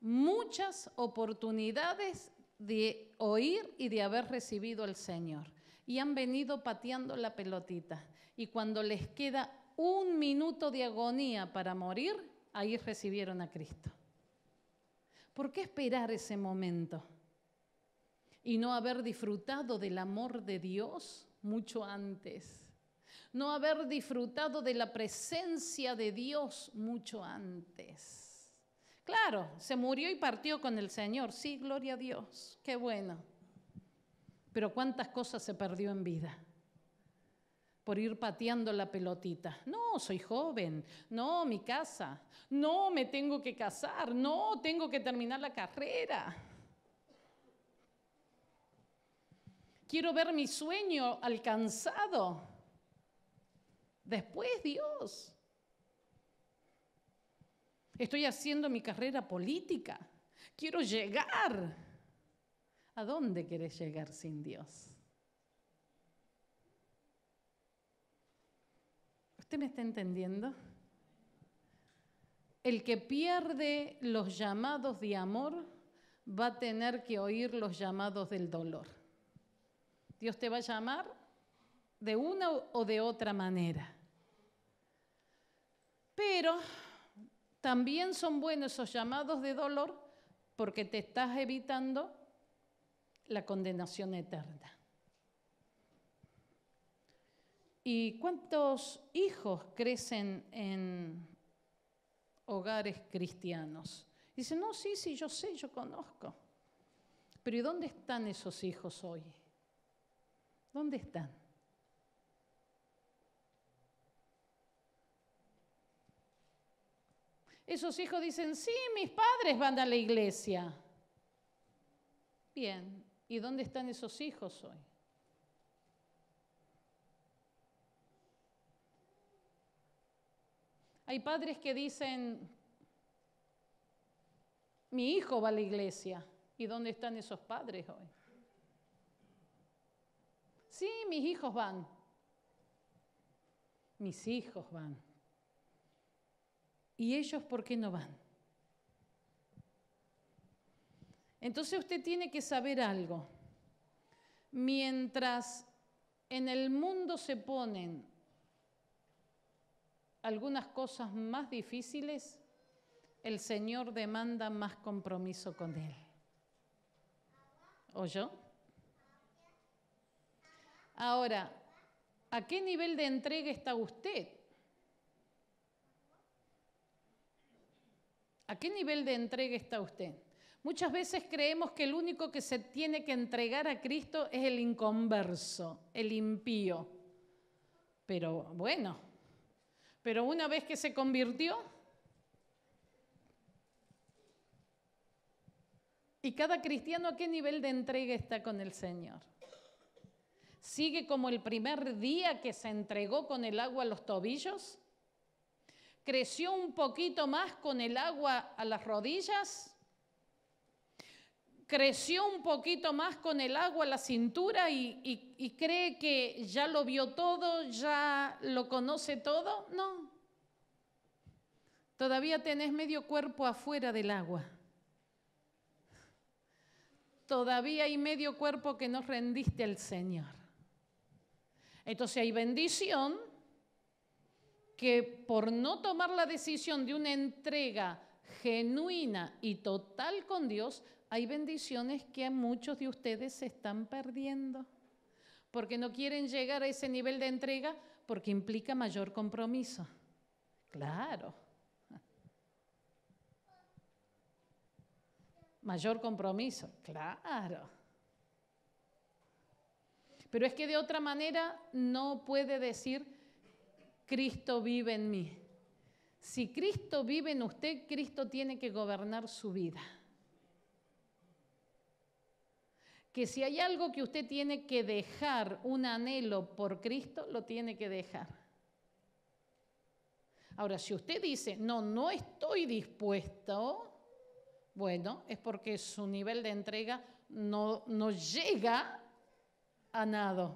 [SPEAKER 1] muchas oportunidades de oír y de haber recibido al Señor. Y han venido pateando la pelotita. Y cuando les queda un minuto de agonía para morir, ahí recibieron a Cristo. ¿Por qué esperar ese momento? Y no haber disfrutado del amor de Dios mucho antes. No haber disfrutado de la presencia de Dios mucho antes Claro, se murió y partió con el Señor. Sí, gloria a Dios. Qué bueno. Pero cuántas cosas se perdió en vida por ir pateando la pelotita. No, soy joven. No, mi casa. No, me tengo que casar. No, tengo que terminar la carrera. Quiero ver mi sueño alcanzado. Después, Dios. Estoy haciendo mi carrera política. Quiero llegar. ¿A dónde querés llegar sin Dios? ¿Usted me está entendiendo? El que pierde los llamados de amor va a tener que oír los llamados del dolor. Dios te va a llamar de una o de otra manera. Pero también son buenos esos llamados de dolor porque te estás evitando la condenación eterna. ¿Y cuántos hijos crecen en hogares cristianos? Dicen, no, sí, sí, yo sé, yo conozco. Pero ¿y dónde están esos hijos hoy? ¿Dónde están? esos hijos dicen, sí, mis padres van a la iglesia. Bien, ¿y dónde están esos hijos hoy? Hay padres que dicen, mi hijo va a la iglesia. ¿Y dónde están esos padres hoy? Sí, mis hijos van. Mis hijos van. ¿Y ellos por qué no van? Entonces usted tiene que saber algo. Mientras en el mundo se ponen algunas cosas más difíciles, el Señor demanda más compromiso con Él. ¿O yo? Ahora, ¿a qué nivel de entrega está usted? ¿A qué nivel de entrega está usted? Muchas veces creemos que el único que se tiene que entregar a Cristo es el inconverso, el impío. Pero bueno, pero una vez que se convirtió, ¿y cada cristiano a qué nivel de entrega está con el Señor? ¿Sigue como el primer día que se entregó con el agua a los tobillos? creció un poquito más con el agua a las rodillas, creció un poquito más con el agua a la cintura y, cree que ya lo vio todo, ya lo conoce todo. No, todavía tenés medio cuerpo afuera del agua. Todavía hay medio cuerpo que no rendiste al Señor. Entonces hay bendición que por no tomar la decisión de una entrega genuina y total con Dios, hay bendiciones que muchos de ustedes se están perdiendo, porque no quieren llegar a ese nivel de entrega porque implica mayor compromiso. Claro. Mayor compromiso, claro. Pero es que de otra manera no puede decir, Cristo vive en mí. Si Cristo vive en usted, Cristo tiene que gobernar su vida. Que si hay algo que usted tiene que dejar, un anhelo por Cristo, lo tiene que dejar. Ahora, si usted dice, no, no estoy dispuesto, bueno, es porque su nivel de entrega no, no llega a nada.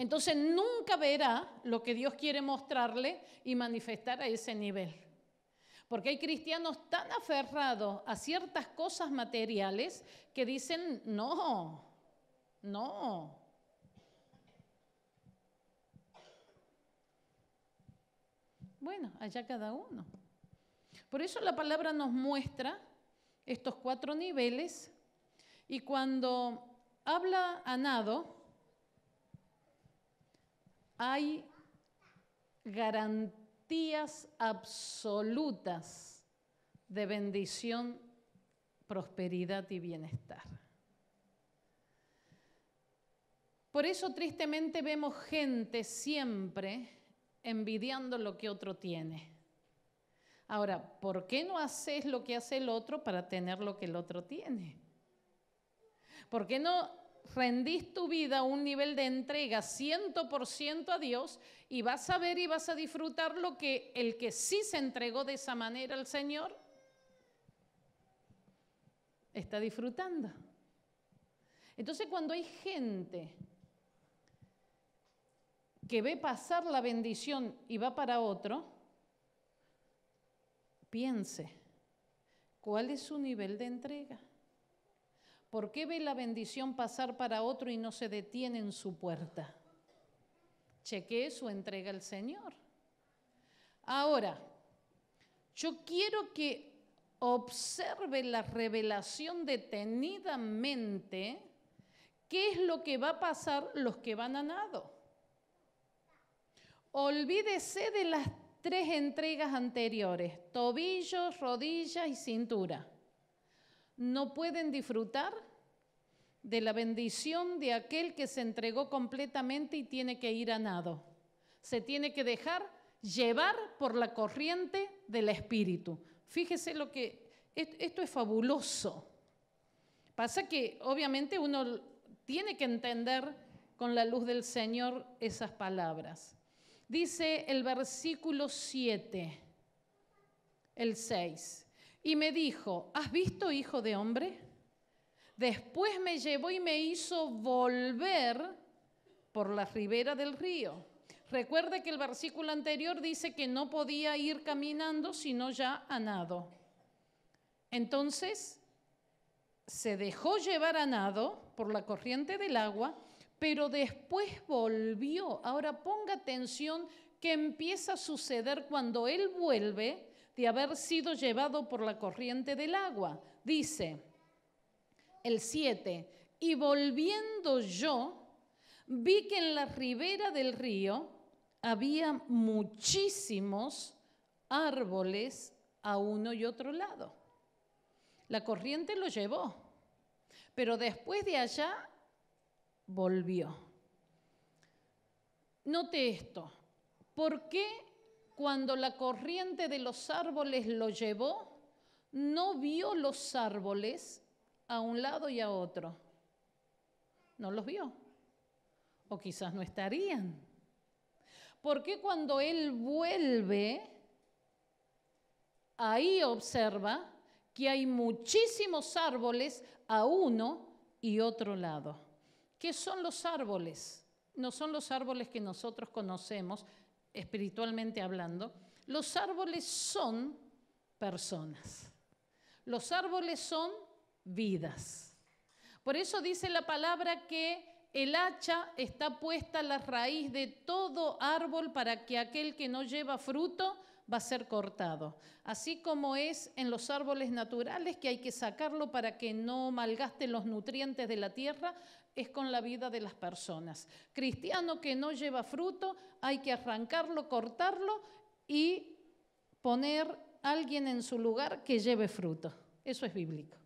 [SPEAKER 1] Entonces nunca verá lo que Dios quiere mostrarle y manifestar a ese nivel. Porque hay cristianos tan aferrados a ciertas cosas materiales que dicen, no, no, Bueno, allá cada uno. Por eso la palabra nos muestra estos cuatro niveles y cuando habla a Nado, hay garantías absolutas de bendición, prosperidad y bienestar. Por eso tristemente vemos gente siempre envidiando lo que otro tiene. Ahora, ¿por qué no haces lo que hace el otro para tener lo que el otro tiene? ¿Por qué no rendís tu vida a un nivel de entrega 100% a Dios y vas a ver y vas a disfrutar lo que el que sí se entregó de esa manera al Señor está disfrutando. Entonces cuando hay gente que ve pasar la bendición y va para otro, piense, ¿cuál es su nivel de entrega? ¿Por qué ve la bendición pasar para otro y no se detiene en su puerta? Chequee su entrega al Señor. Ahora, yo quiero que observe la revelación detenidamente qué es lo que va a pasar los que van a nado. Olvídese de las tres entregas anteriores, tobillos, rodillas y cintura no pueden disfrutar de la bendición de aquel que se entregó completamente y tiene que ir a nado. Se tiene que dejar llevar por la corriente del Espíritu. Fíjese lo que... Esto es fabuloso. Pasa que obviamente uno tiene que entender con la luz del Señor esas palabras. Dice el versículo 7, el 6. Y me dijo, ¿has visto hijo de hombre? Después me llevó y me hizo volver por la ribera del río. Recuerde que el versículo anterior dice que no podía ir caminando sino ya a nado. Entonces se dejó llevar a nado por la corriente del agua, pero después volvió. Ahora ponga atención que empieza a suceder cuando él vuelve de haber sido llevado por la corriente del agua. Dice el 7, y volviendo yo, vi que en la ribera del río había muchísimos árboles a uno y otro lado. La corriente lo llevó, pero después de allá volvió. Note esto, ¿por qué cuando la corriente de los árboles lo llevó, no vio los árboles a un lado y a otro. No los vio. O quizás no estarían. Porque cuando él vuelve, ahí observa que hay muchísimos árboles a uno y otro lado. ¿Qué son los árboles? No son los árboles que nosotros conocemos, espiritualmente hablando, los árboles son personas. Los árboles son vidas. Por eso dice la palabra que el hacha está puesta a la raíz de todo árbol para que aquel que no lleva fruto va a ser cortado. Así como es en los árboles naturales que hay que sacarlo para que no malgasten los nutrientes de la tierra, es con la vida de las personas. Cristiano que no lleva fruto, hay que arrancarlo, cortarlo y poner alguien en su lugar que lleve fruto. Eso es bíblico.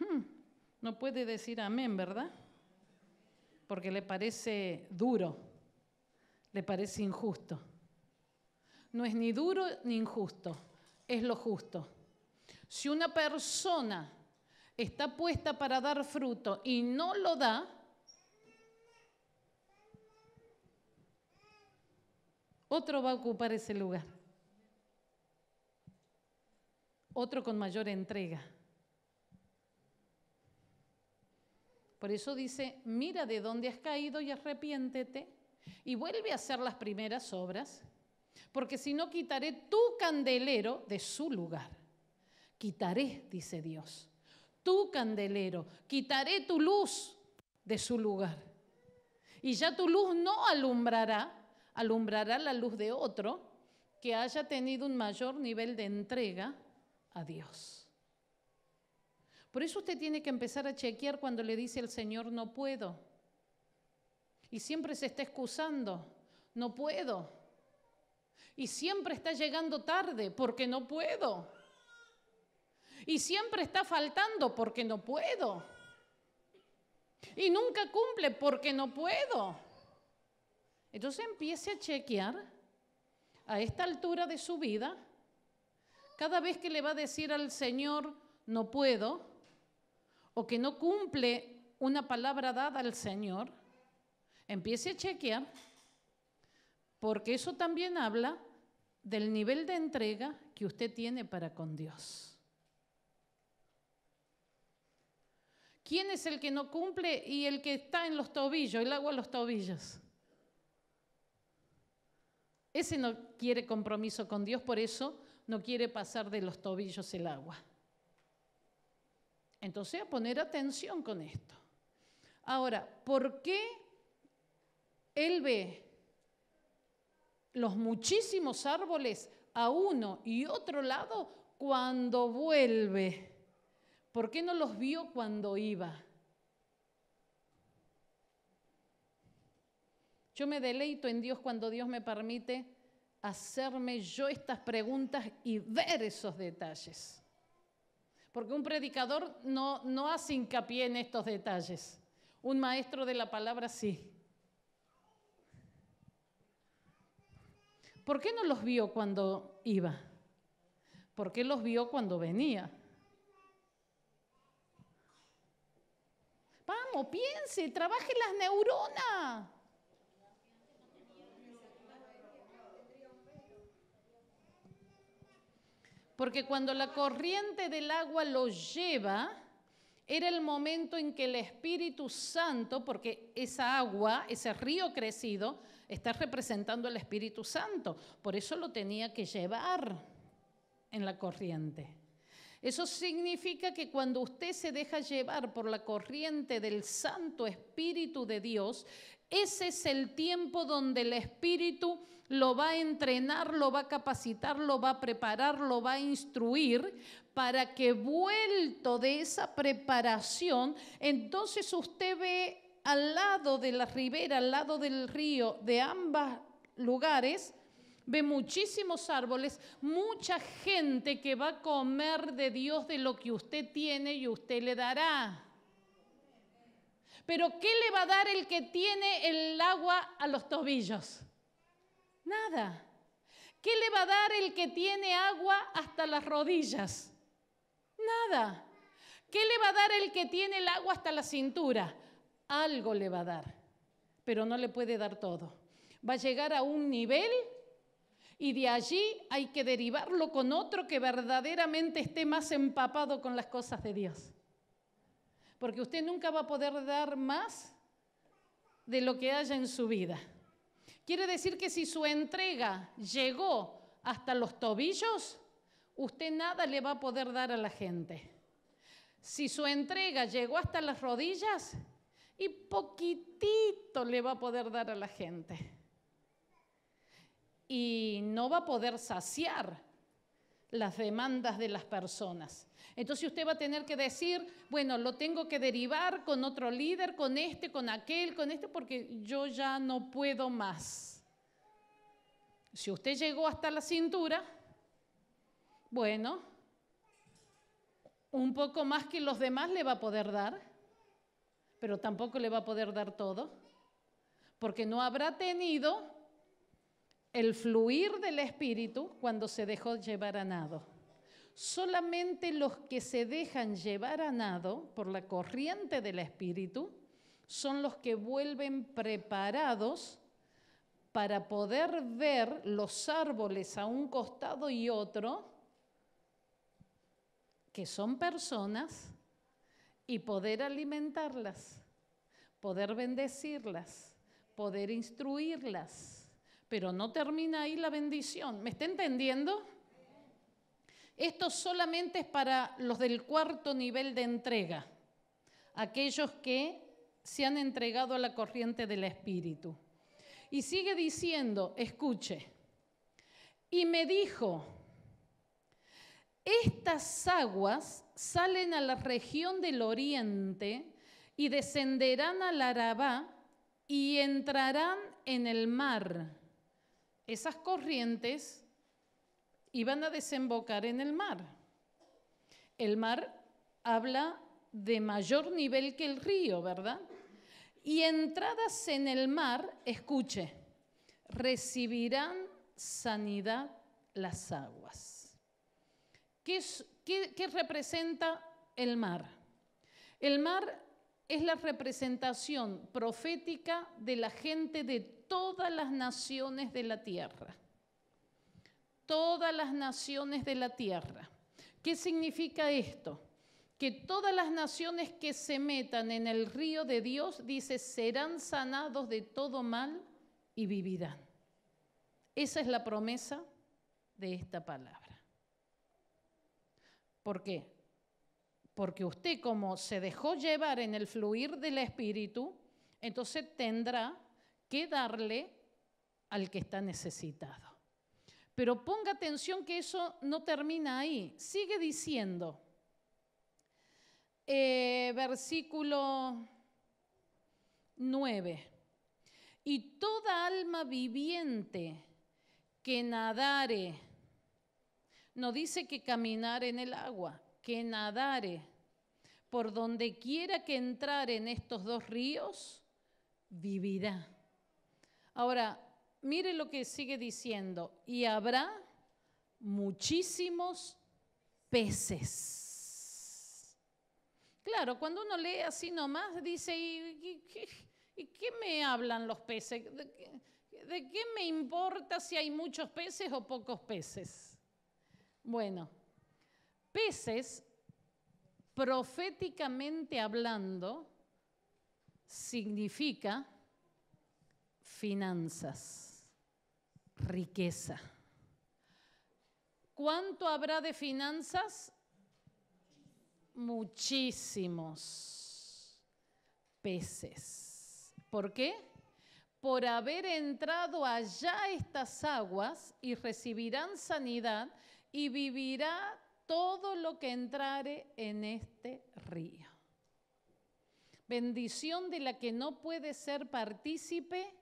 [SPEAKER 1] Hmm, no puede decir amén, ¿verdad? Porque le parece duro, le parece injusto. No es ni duro ni injusto, es lo justo. Si una persona está puesta para dar fruto y no lo da, otro va a ocupar ese lugar. Otro con mayor entrega. Por eso dice, mira de dónde has caído y arrepiéntete y vuelve a hacer las primeras obras, porque si no quitaré tu candelero de su lugar quitaré, dice Dios, tu candelero, quitaré tu luz de su lugar. Y ya tu luz no alumbrará, alumbrará la luz de otro que haya tenido un mayor nivel de entrega a Dios. Por eso usted tiene que empezar a chequear cuando le dice el Señor, no puedo. Y siempre se está excusando, no puedo. Y siempre está llegando tarde porque no puedo. Y siempre está faltando porque no puedo. Y nunca cumple porque no puedo. Entonces empiece a chequear a esta altura de su vida, cada vez que le va a decir al Señor, no puedo, o que no cumple una palabra dada al Señor, empiece a chequear, porque eso también habla del nivel de entrega que usted tiene para con Dios. ¿Quién es el que no cumple y el que está en los tobillos, el agua en los tobillos? Ese no quiere compromiso con Dios, por eso no quiere pasar de los tobillos el agua. Entonces, a poner atención con esto. Ahora, ¿por qué él ve los muchísimos árboles a uno y otro lado cuando vuelve? ¿Por qué no los vio cuando iba? Yo me deleito en Dios cuando Dios me permite hacerme yo estas preguntas y ver esos detalles. Porque un predicador no, no hace hincapié en estos detalles. Un maestro de la palabra sí. ¿Por qué no los vio cuando iba? ¿Por qué los vio cuando venía? piense, trabaje las neuronas. Porque cuando la corriente del agua lo lleva, era el momento en que el Espíritu Santo, porque esa agua, ese río crecido, está representando al Espíritu Santo, por eso lo tenía que llevar en la corriente. Eso significa que cuando usted se deja llevar por la corriente del Santo Espíritu de Dios, ese es el tiempo donde el Espíritu lo va a entrenar, lo va a capacitar, lo va a preparar, lo va a instruir para que vuelto de esa preparación, entonces usted ve al lado de la ribera, al lado del río, de ambos lugares, ve muchísimos árboles, mucha gente que va a comer de Dios de lo que usted tiene y usted le dará. Pero ¿qué le va a dar el que tiene el agua a los tobillos? Nada. ¿Qué le va a dar el que tiene agua hasta las rodillas? Nada. ¿Qué le va a dar el que tiene el agua hasta la cintura? Algo le va a dar, pero no le puede dar todo. Va a llegar a un nivel y de allí hay que derivarlo con otro que verdaderamente esté más empapado con las cosas de Dios. Porque usted nunca va a poder dar más de lo que haya en su vida. Quiere decir que si su entrega llegó hasta los tobillos, usted nada le va a poder dar a la gente. Si su entrega llegó hasta las rodillas, y poquitito le va a poder dar a la gente y no va a poder saciar las demandas de las personas. Entonces usted va a tener que decir, bueno, lo tengo que derivar con otro líder, con este, con aquel, con este, porque yo ya no puedo más. Si usted llegó hasta la cintura, bueno, un poco más que los demás le va a poder dar, pero tampoco le va a poder dar todo, porque no habrá tenido el fluir del Espíritu cuando se dejó llevar a nado. Solamente los que se dejan llevar a nado por la corriente del Espíritu son los que vuelven preparados para poder ver los árboles a un costado y otro, que son personas, y poder alimentarlas, poder bendecirlas, poder instruirlas pero no termina ahí la bendición. ¿Me está entendiendo? Esto solamente es para los del cuarto nivel de entrega, aquellos que se han entregado a la corriente del Espíritu. Y sigue diciendo, escuche, y me dijo, estas aguas salen a la región del oriente y descenderán al Arabá y entrarán en el mar esas corrientes iban a desembocar en el mar. El mar habla de mayor nivel que el río, ¿verdad? Y entradas en el mar, escuche, recibirán sanidad las aguas. ¿Qué, representa el mar? El mar es la representación profética de la gente de todas las naciones de la tierra. Todas las naciones de la tierra. ¿Qué significa esto? Que todas las naciones que se metan en el río de Dios, dice, serán sanados de todo mal y vivirán. Esa es la promesa de esta palabra. ¿Por qué? Porque usted como se dejó llevar en el fluir del Espíritu, entonces tendrá que darle al que está necesitado. Pero ponga atención que eso no termina ahí. Sigue diciendo, eh, versículo 9, y toda alma viviente que nadare, no dice que caminar en el agua, que nadare, por donde quiera que entrar en estos dos ríos, vivirá. Ahora, mire lo que sigue diciendo, y habrá muchísimos peces. Claro, cuando uno lee así nomás, dice, ¿y, qué, me hablan los peces? ¿De qué me importa si hay muchos peces o pocos peces? Bueno, peces, proféticamente hablando, significa finanzas, riqueza. ¿Cuánto habrá de finanzas? Muchísimos peces. ¿Por qué? Por haber entrado allá estas aguas y recibirán sanidad y vivirá todo lo que entrare en este río. Bendición de la que no puede ser partícipe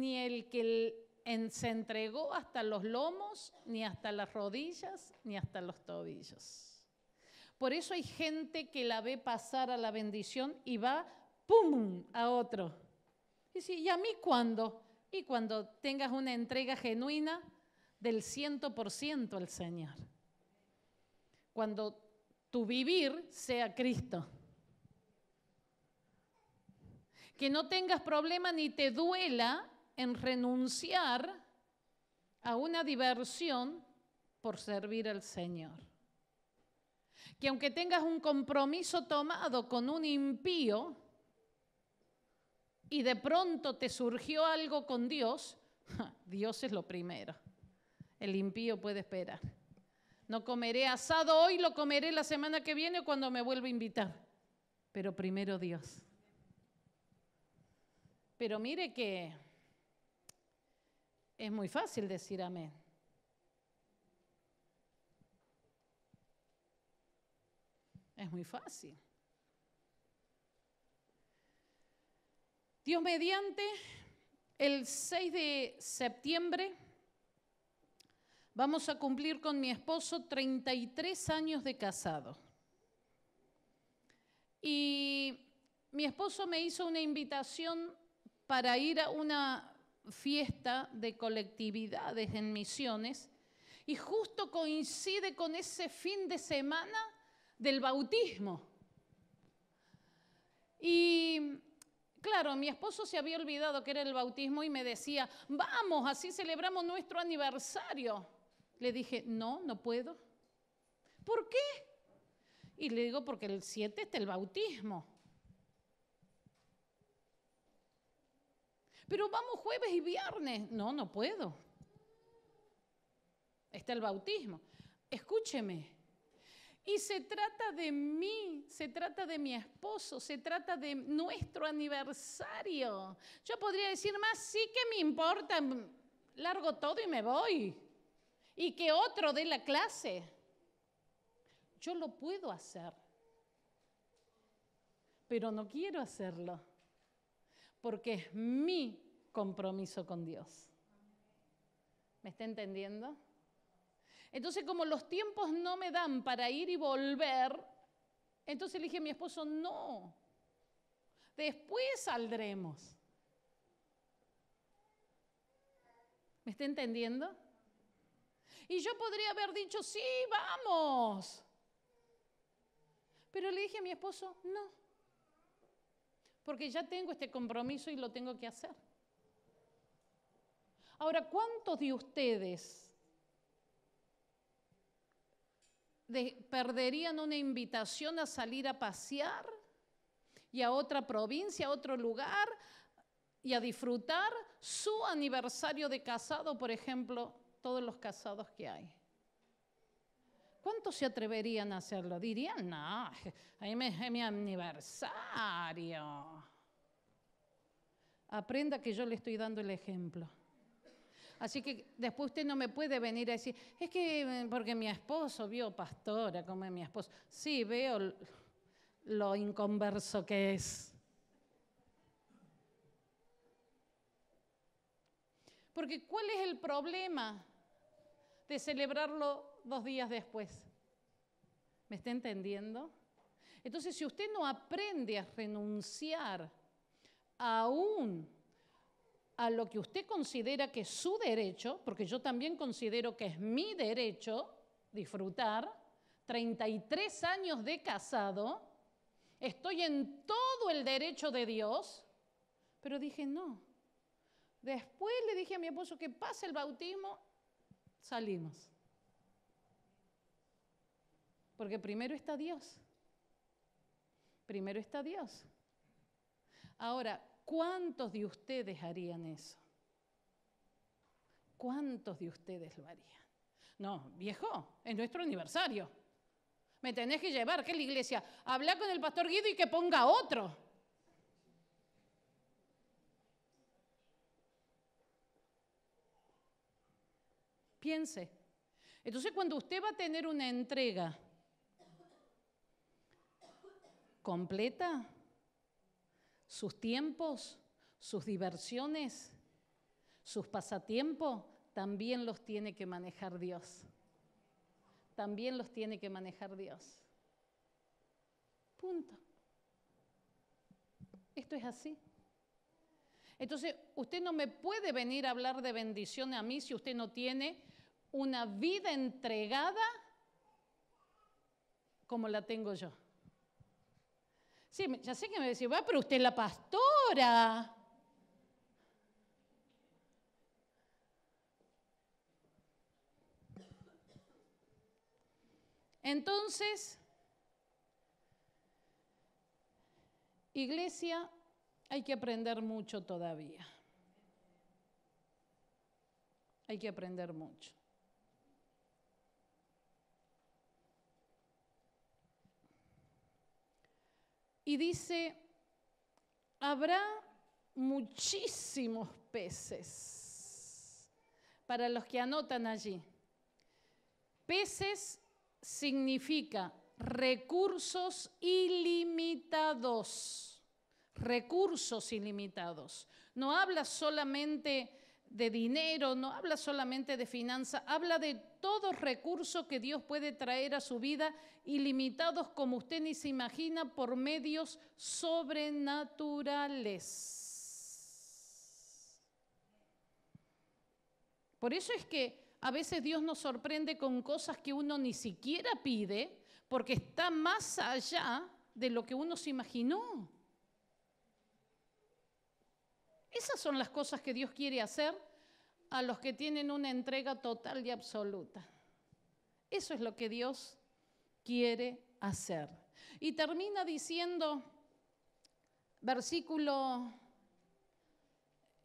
[SPEAKER 1] ni el que se entregó hasta los lomos, ni hasta las rodillas, ni hasta los tobillos. Por eso hay gente que la ve pasar a la bendición y va, ¡pum!, a otro. Y si, ¿y a mí cuándo? Y cuando tengas una entrega genuina del 100% al Señor. Cuando tu vivir sea Cristo. Que no tengas problema ni te duela en renunciar a una diversión por servir al Señor. Que aunque tengas un compromiso tomado con un impío y de pronto te surgió algo con Dios, Dios es lo primero. El impío puede esperar. No comeré asado hoy, lo comeré la semana que viene cuando me vuelva a invitar. Pero primero Dios. Pero mire que es muy fácil decir amén. Es muy fácil. Dios mediante, el 6 de septiembre vamos a cumplir con mi esposo 33 años de casado. Y mi esposo me hizo una invitación para ir a una fiesta de colectividades en misiones y justo coincide con ese fin de semana del bautismo. Y claro, mi esposo se había olvidado que era el bautismo y me decía, vamos, así celebramos nuestro aniversario. Le dije, no, no puedo. ¿Por qué? Y le digo, porque el 7 está el bautismo. pero vamos jueves y viernes. No, no puedo. Está el bautismo. Escúcheme. Y se trata de mí, se trata de mi esposo, se trata de nuestro aniversario. Yo podría decir más, sí que me importa, largo todo y me voy. Y que otro dé la clase. Yo lo puedo hacer, pero no quiero hacerlo, porque es mí compromiso con Dios. ¿Me está entendiendo? Entonces, como los tiempos no me dan para ir y volver, entonces le dije a mi esposo, no, después saldremos. ¿Me está entendiendo? Y yo podría haber dicho, sí, vamos. Pero le dije a mi esposo, no, porque ya tengo este compromiso y lo tengo que hacer. Ahora, ¿cuántos de ustedes perderían una invitación a salir a pasear y a otra provincia, a otro lugar y a disfrutar su aniversario de casado, por ejemplo, todos los casados que hay? ¿Cuántos se atreverían a hacerlo? Dirían, no, a es mi aniversario. Aprenda que yo le estoy dando el ejemplo. Así que después usted no me puede venir a decir, es que mm, porque mi esposo vio pastora como mi esposo. Sí, veo lo inconverso que es. Porque ¿cuál es el problema de celebrarlo dos días después? ¿Me está entendiendo? Entonces, si usted no aprende a renunciar aún a lo que usted considera que es su derecho, porque yo también considero que es mi derecho disfrutar, 33 años de casado, estoy en todo el derecho de Dios, pero dije no. Después le dije a mi esposo que pase el bautismo, salimos. Porque primero está Dios. Primero está Dios. Ahora, ¿Cuántos de ustedes harían eso? ¿Cuántos de ustedes lo harían? No, viejo, es nuestro aniversario. Me tenés que llevar, que la iglesia, habla con el pastor Guido y que ponga otro. Piense. Entonces cuando usted va a tener una entrega completa, sus tiempos, sus diversiones, sus pasatiempos, también los tiene que manejar Dios. También los tiene que manejar Dios. Punto. Esto es así. Entonces, usted no me puede venir a hablar de bendición a mí si usted no tiene una vida entregada como la tengo yo. Sí, ya sé que me decís, va, pero usted es la pastora. Entonces, iglesia, hay que aprender mucho todavía. Hay que aprender mucho. y dice, habrá muchísimos peces, para los que anotan allí. Peces significa recursos ilimitados, recursos ilimitados. No habla solamente de dinero, no habla solamente de finanza, habla de todo recurso que Dios puede traer a su vida, ilimitados como usted ni se imagina, por medios sobrenaturales. Por eso es que a veces Dios nos sorprende con cosas que uno ni siquiera pide, porque está más allá de lo que uno se imaginó. Esas son las cosas que Dios quiere hacer a los que tienen una entrega total y absoluta. Eso es lo que Dios quiere hacer. Y termina diciendo, versículo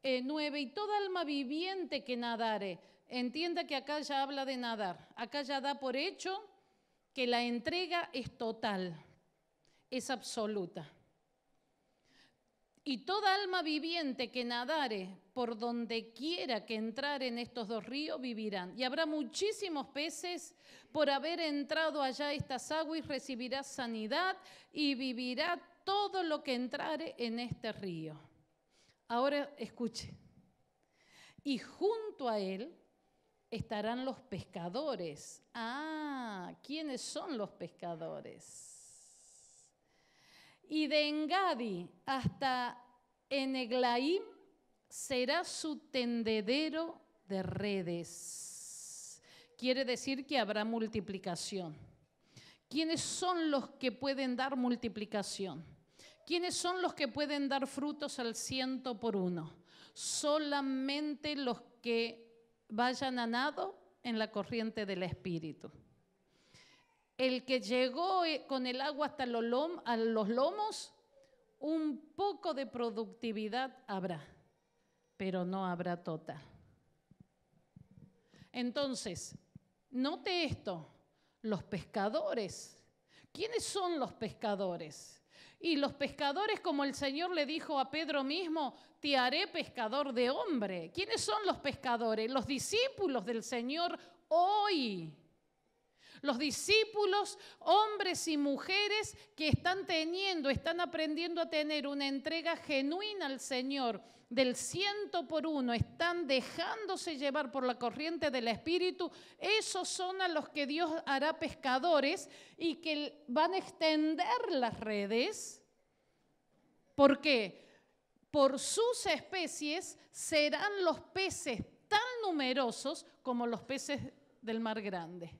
[SPEAKER 1] 9, eh, y toda alma viviente que nadare, entienda que acá ya habla de nadar, acá ya da por hecho que la entrega es total, es absoluta. Y toda alma viviente que nadare por donde quiera que entrar en estos dos ríos vivirán. Y habrá muchísimos peces por haber entrado allá estas aguas y recibirá sanidad y vivirá todo lo que entrare en este río. Ahora escuche. Y junto a él estarán los pescadores. Ah, ¿quiénes son los pescadores? Y de Engadi hasta Eneglaim será su tendedero de redes. Quiere decir que habrá multiplicación. ¿Quiénes son los que pueden dar multiplicación? ¿Quiénes son los que pueden dar frutos al ciento por uno? Solamente los que vayan a nado en la corriente del Espíritu el que llegó eh, con el agua hasta los lomos, un poco de productividad habrá, pero no habrá total. Entonces, note esto, los pescadores, ¿quiénes son los pescadores? Y los pescadores, como el Señor le dijo a Pedro mismo, te haré pescador de hombre. ¿Quiénes son los pescadores? Los discípulos del Señor hoy los discípulos, hombres y mujeres que están teniendo, están aprendiendo a tener una entrega genuina al Señor del ciento por uno, están dejándose llevar por la corriente del Espíritu, esos son a los que Dios hará pescadores y que van a extender las redes. ¿Por qué? Por sus especies serán los peces tan numerosos como los peces del mar grande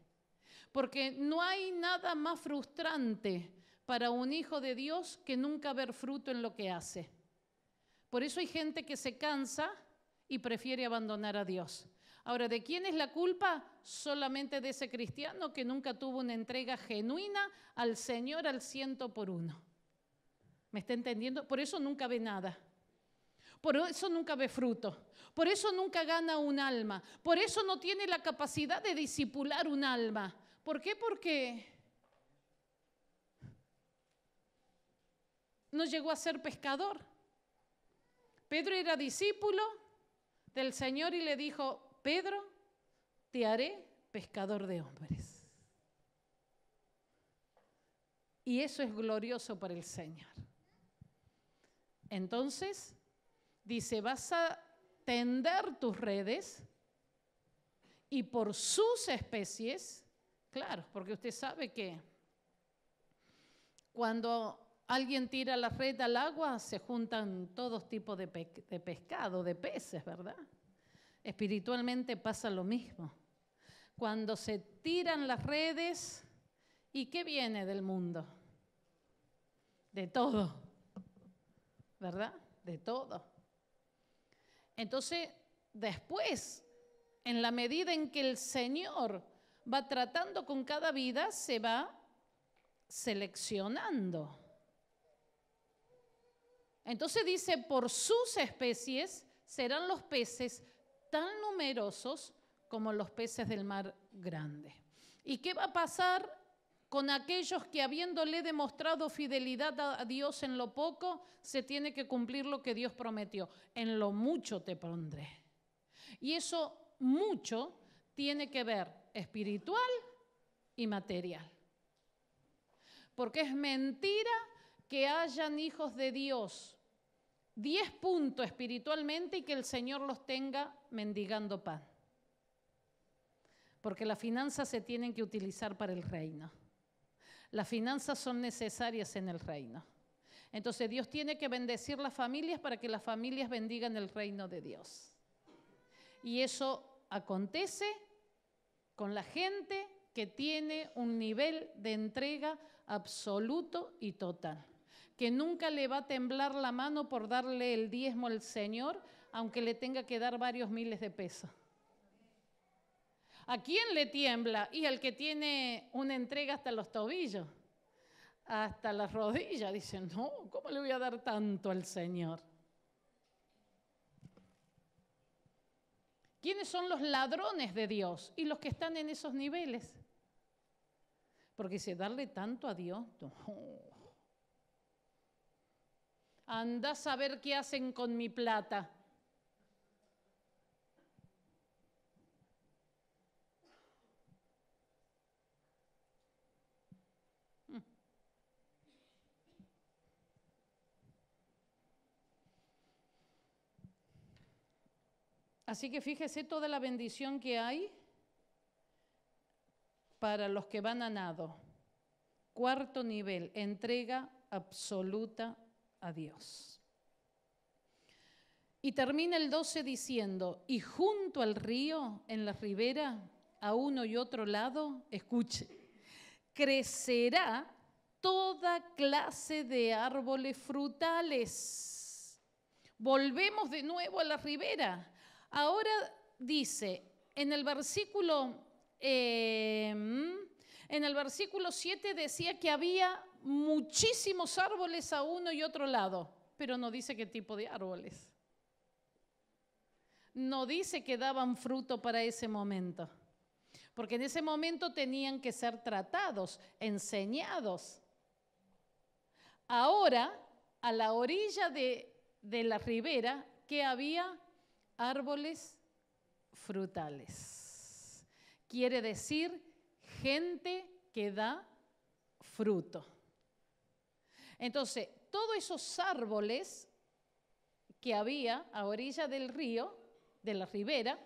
[SPEAKER 1] porque no hay nada más frustrante para un hijo de Dios que nunca ver fruto en lo que hace. Por eso hay gente que se cansa y prefiere abandonar a Dios. Ahora, ¿de quién es la culpa? Solamente de ese cristiano que nunca tuvo una entrega genuina al Señor al ciento por uno. ¿Me está entendiendo? Por eso nunca ve nada. Por eso nunca ve fruto. Por eso nunca gana un alma. Por eso no tiene la capacidad de disipular un alma. ¿Por qué? Porque no llegó a ser pescador. Pedro era discípulo del Señor y le dijo, Pedro, te haré pescador de hombres. Y eso es glorioso para el Señor. Entonces, dice, vas a tender tus redes y por sus especies Claro, porque usted sabe que cuando alguien tira la red al agua se juntan todos tipos de, de pescado, de peces, ¿verdad? Espiritualmente pasa lo mismo. Cuando se tiran las redes, ¿y qué viene del mundo? De todo, ¿verdad? De todo. Entonces, después, en la medida en que el Señor va tratando con cada vida, se va seleccionando. Entonces dice, por sus especies serán los peces tan numerosos como los peces del mar grande. ¿Y qué va a pasar con aquellos que habiéndole demostrado fidelidad a Dios en lo poco, se tiene que cumplir lo que Dios prometió? En lo mucho te pondré. Y eso mucho tiene que ver espiritual y material. Porque es mentira que hayan hijos de Dios 10 puntos espiritualmente y que el Señor los tenga mendigando pan. Porque las finanzas se tienen que utilizar para el reino. Las finanzas son necesarias en el reino. Entonces Dios tiene que bendecir las familias para que las familias bendigan el reino de Dios. Y eso acontece con la gente que tiene un nivel de entrega absoluto y total, que nunca le va a temblar la mano por darle el diezmo al Señor, aunque le tenga que dar varios miles de pesos. ¿A quién le tiembla? Y al que tiene una entrega hasta los tobillos, hasta las rodillas, dice, no, ¿cómo le voy a dar tanto al Señor? ¿Quiénes son los ladrones de Dios y los que están en esos niveles? Porque si darle tanto a Dios, anda a saber qué hacen con mi plata. Así que fíjese toda la bendición que hay para los que van a nado. Cuarto nivel, entrega absoluta a Dios. Y termina el 12 diciendo, y junto al río, en la ribera, a uno y otro lado, escuche, crecerá toda clase de árboles frutales. Volvemos de nuevo a la ribera. Ahora dice en el versículo, em, en el versículo 7 decía que había muchísimos árboles a uno y otro lado, pero no dice qué tipo de árboles. No dice que daban fruto para ese momento, porque en ese momento tenían que ser tratados, enseñados. Ahora, a la orilla de, de la ribera, que había árboles frutales. Quiere decir gente que da fruto. Entonces, todos esos árboles que había a orilla del río, de la ribera,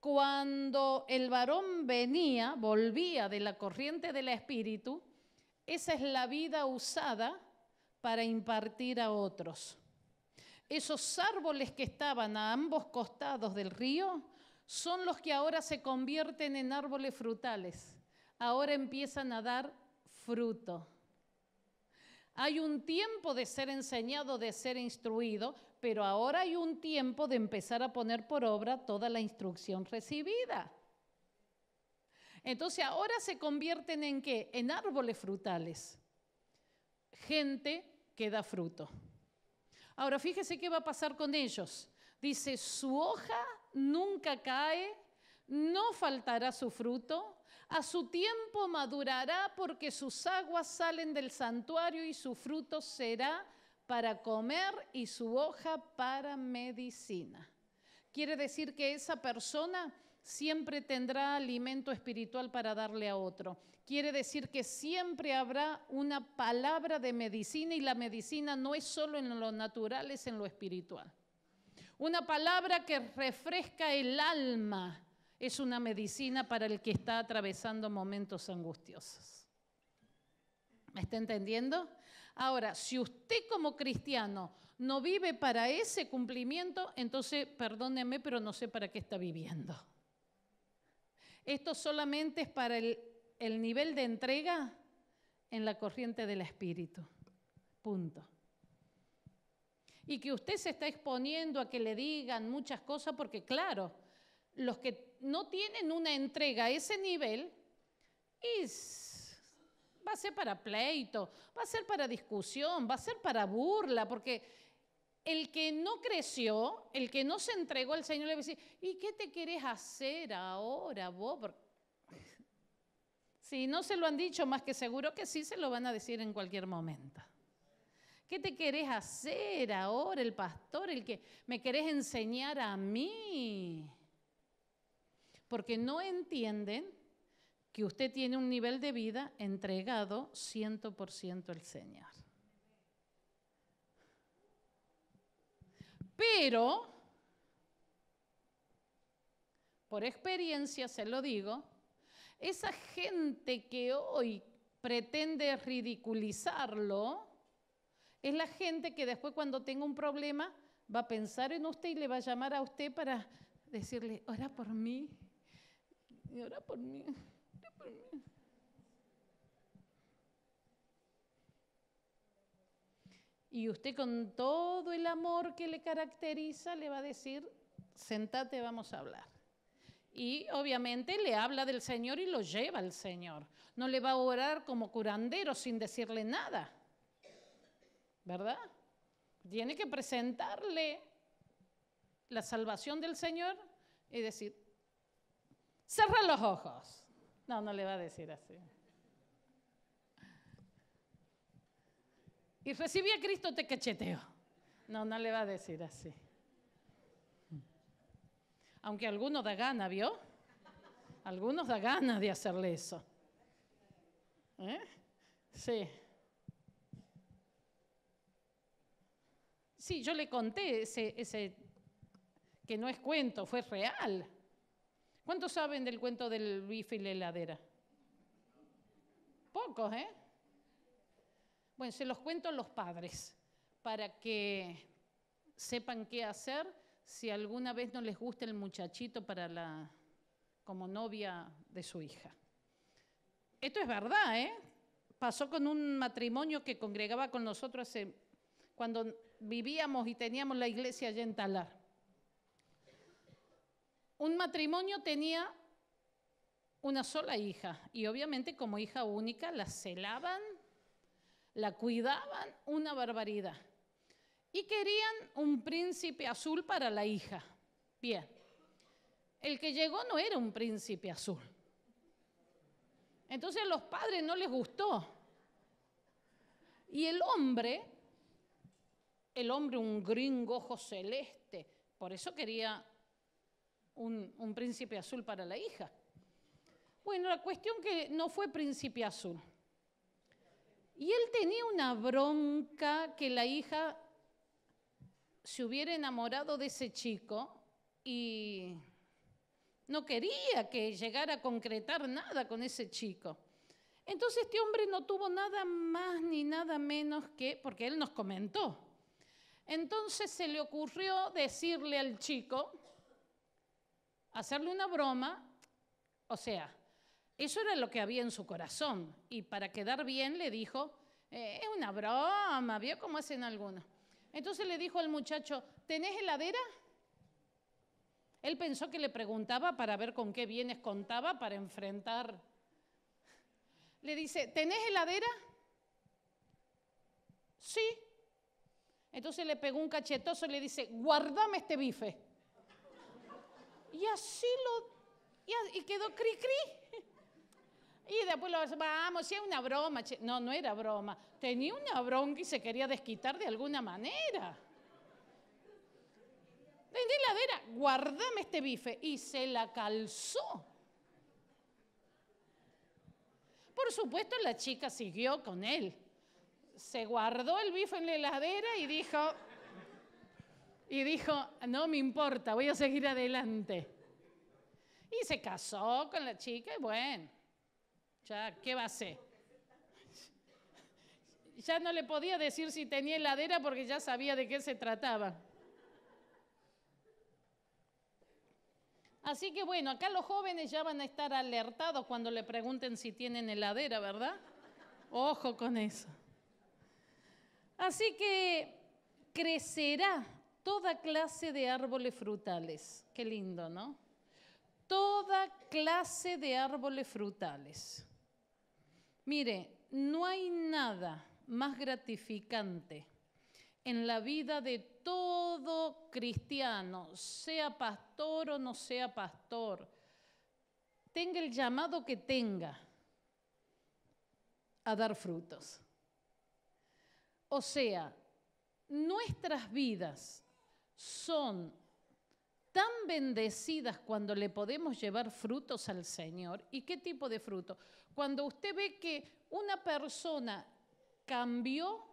[SPEAKER 1] cuando el varón venía, volvía de la corriente del espíritu, esa es la vida usada para impartir a otros. Esos árboles que estaban a ambos costados del río son los que ahora se convierten en árboles frutales. Ahora empiezan a dar fruto. Hay un tiempo de ser enseñado, de ser instruido, pero ahora hay un tiempo de empezar a poner por obra toda la instrucción recibida. Entonces ahora se convierten en qué? En árboles frutales. Gente que da fruto. Ahora, fíjese qué va a pasar con ellos. Dice, su hoja nunca cae, no faltará su fruto, a su tiempo madurará porque sus aguas salen del santuario y su fruto será para comer y su hoja para medicina. Quiere decir que esa persona siempre tendrá alimento espiritual para darle a otro. Quiere decir que siempre habrá una palabra de medicina y la medicina no es solo en lo natural, es en lo espiritual. Una palabra que refresca el alma es una medicina para el que está atravesando momentos angustiosos. ¿Me está entendiendo? Ahora, si usted como cristiano no vive para ese cumplimiento, entonces perdóneme, pero no sé para qué está viviendo. Esto solamente es para el, nivel de entrega en la corriente del Espíritu. Punto. Y que usted se está exponiendo a que le digan muchas cosas porque claro, los que no tienen una entrega a ese nivel, es, va a ser para pleito, va a ser para discusión, va a ser para burla, porque el que no creció, el que no se entregó al Señor, le va a decir, ¿y qué te querés hacer ahora vos? Si no se lo han dicho, más que seguro que sí se lo van a decir en cualquier momento. ¿Qué te querés hacer ahora, el pastor, el que me querés enseñar a mí? Porque no entienden que usted tiene un nivel de vida entregado 100% al Señor. Pero, por experiencia se lo digo, esa gente que hoy pretende ridiculizarlo, es la gente que después cuando tenga un problema va a pensar en usted y le va a llamar a usted para decirle, ora por mí, ora por mí, ora por mí. Y usted con todo el amor que le caracteriza le va a decir, sentate, vamos a hablar. Y obviamente le habla del Señor y lo lleva al Señor. No le va a orar como curandero sin decirle nada. ¿Verdad? Tiene que presentarle la salvación del Señor y decir, cerra los ojos. No, no le va a decir así. y recibí a Cristo, te cacheteo. No, no le va a decir así. Aunque algunos da gana, ¿vio? Algunos da ganas de hacerle eso. ¿Eh? Sí. Sí, yo le conté ese, ese, que no es cuento, fue real. ¿Cuántos saben del cuento del bife y la heladera? Pocos, ¿eh? Bueno, se los cuento a los padres para que sepan qué hacer si alguna vez no les gusta el muchachito para la como novia de su hija. Esto es verdad, ¿eh? Pasó con un matrimonio que congregaba con nosotros cuando vivíamos y teníamos la iglesia allá en Talar. Un matrimonio tenía una sola hija y obviamente como hija única la celaban la cuidaban una barbaridad. Y querían un príncipe azul para la hija. Bien, el que llegó no era un príncipe azul. Entonces a los padres no les gustó. Y el hombre, el hombre un gringojo celeste, por eso quería un, un príncipe azul para la hija. Bueno, la cuestión que no fue príncipe azul. Y él tenía una bronca que la hija se hubiera enamorado de ese chico y no quería que llegara a concretar nada con ese chico. Entonces este hombre no tuvo nada más ni nada menos que, porque él nos comentó, entonces se le ocurrió decirle al chico, hacerle una broma, o sea, eso era lo que había en su corazón. Y para quedar bien le dijo, eh, es una broma, vio cómo hacen algunos. Entonces le dijo al muchacho, ¿tenés heladera? Él pensó que le preguntaba para ver con qué bienes contaba para enfrentar. Le dice, ¿tenés heladera? Sí. Entonces le pegó un cachetazo y le dice, guardame este bife. Y así lo... Y, quedó cri cri. Y después lo vamos, si es una broma. No, no era broma. Tenía una bronca y se quería desquitar de alguna manera. En la heladera, guardame este bife. Y se la calzó. Por supuesto, la chica siguió con él. Se guardó el bife en la heladera y dijo, y dijo, no me importa, voy a seguir adelante. Y se casó con la chica y bueno, ya, ¿qué va a hacer? Ya no le podía decir si tenía heladera porque ya sabía de qué se trataba. Así que bueno, acá los jóvenes ya van a estar alertados cuando le pregunten si tienen heladera, ¿verdad? Ojo con eso. Así que crecerá toda clase de árboles frutales. Qué lindo, ¿no? Toda clase de árboles frutales. Mire, no hay nada más gratificante en la vida de todo cristiano, sea pastor o no sea pastor, tenga el llamado que tenga a dar frutos. O sea, nuestras vidas son tan bendecidas cuando le podemos llevar frutos al Señor. ¿Y qué tipo de fruto? Cuando usted ve que una persona cambió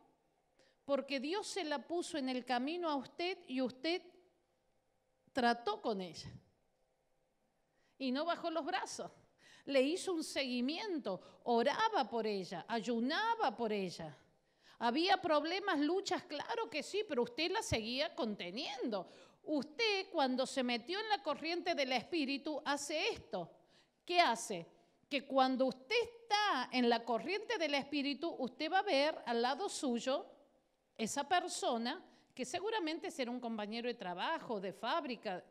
[SPEAKER 1] porque Dios se la puso en el camino a usted y usted trató con ella. Y no bajó los brazos. Le hizo un seguimiento, oraba por ella, ayunaba por ella. Había problemas, luchas, claro que sí, pero usted la seguía conteniendo. Usted cuando se metió en la corriente del espíritu hace esto. ¿Qué hace? Que cuando usted está en la corriente del espíritu, usted va a ver al lado suyo esa persona que seguramente será un compañero de trabajo, de fábrica,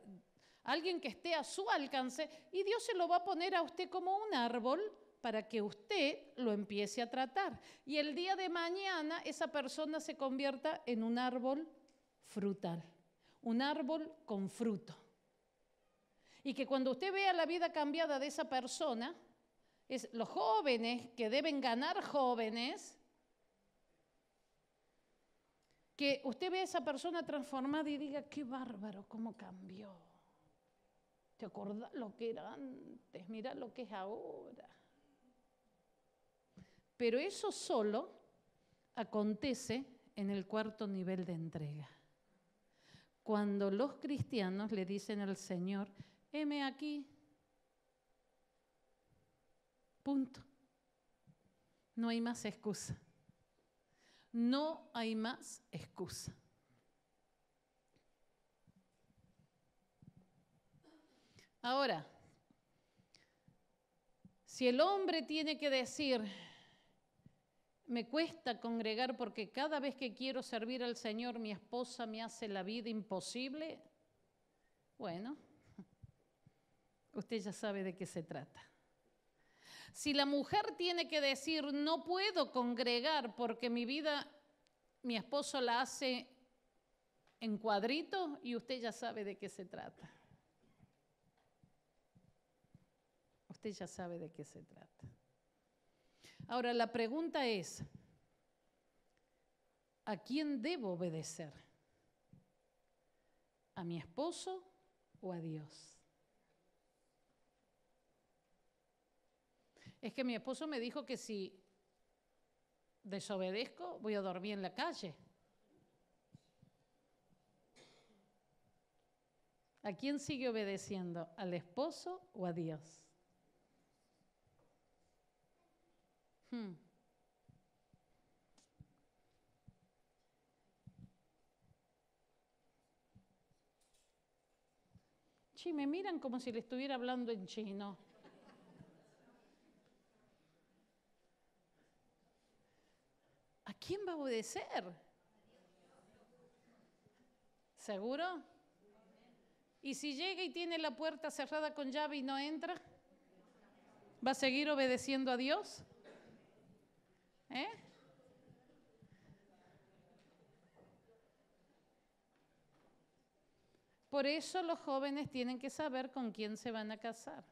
[SPEAKER 1] alguien que esté a su alcance, y Dios se lo va a poner a usted como un árbol para que usted lo empiece a tratar. Y el día de mañana esa persona se convierta en un árbol frutal un árbol con fruto. Y que cuando usted vea la vida cambiada de esa persona, es los jóvenes que deben ganar jóvenes, que usted ve a esa persona transformada y diga, qué bárbaro, cómo cambió. ¿Te acordás lo que era antes? mira lo que es ahora. Pero eso solo acontece en el cuarto nivel de entrega cuando los cristianos le dicen al Señor, heme aquí, punto. No hay más excusa. No hay más excusa. Ahora, si el hombre tiene que decir, me cuesta congregar porque cada vez que quiero servir al Señor mi esposa me hace la vida imposible. Bueno, usted ya sabe de qué se trata. Si la mujer tiene que decir, no puedo congregar porque mi vida, mi esposo la hace en cuadrito y usted ya sabe de qué se trata. Usted ya sabe de qué se trata. Ahora, la pregunta es, ¿a quién debo obedecer? ¿A mi esposo o a Dios? Es que mi esposo me dijo que si desobedezco voy a dormir en la calle. ¿A quién sigue obedeciendo? ¿Al esposo o a Dios? Hmm. me miran como si le estuviera hablando en chino. ¿A quién va a obedecer? ¿Seguro? ¿Y si llega y tiene la puerta cerrada con llave y no entra? ¿Va a seguir obedeciendo a Dios? ¿Eh? Por eso los jóvenes tienen que saber con quién se van a casar.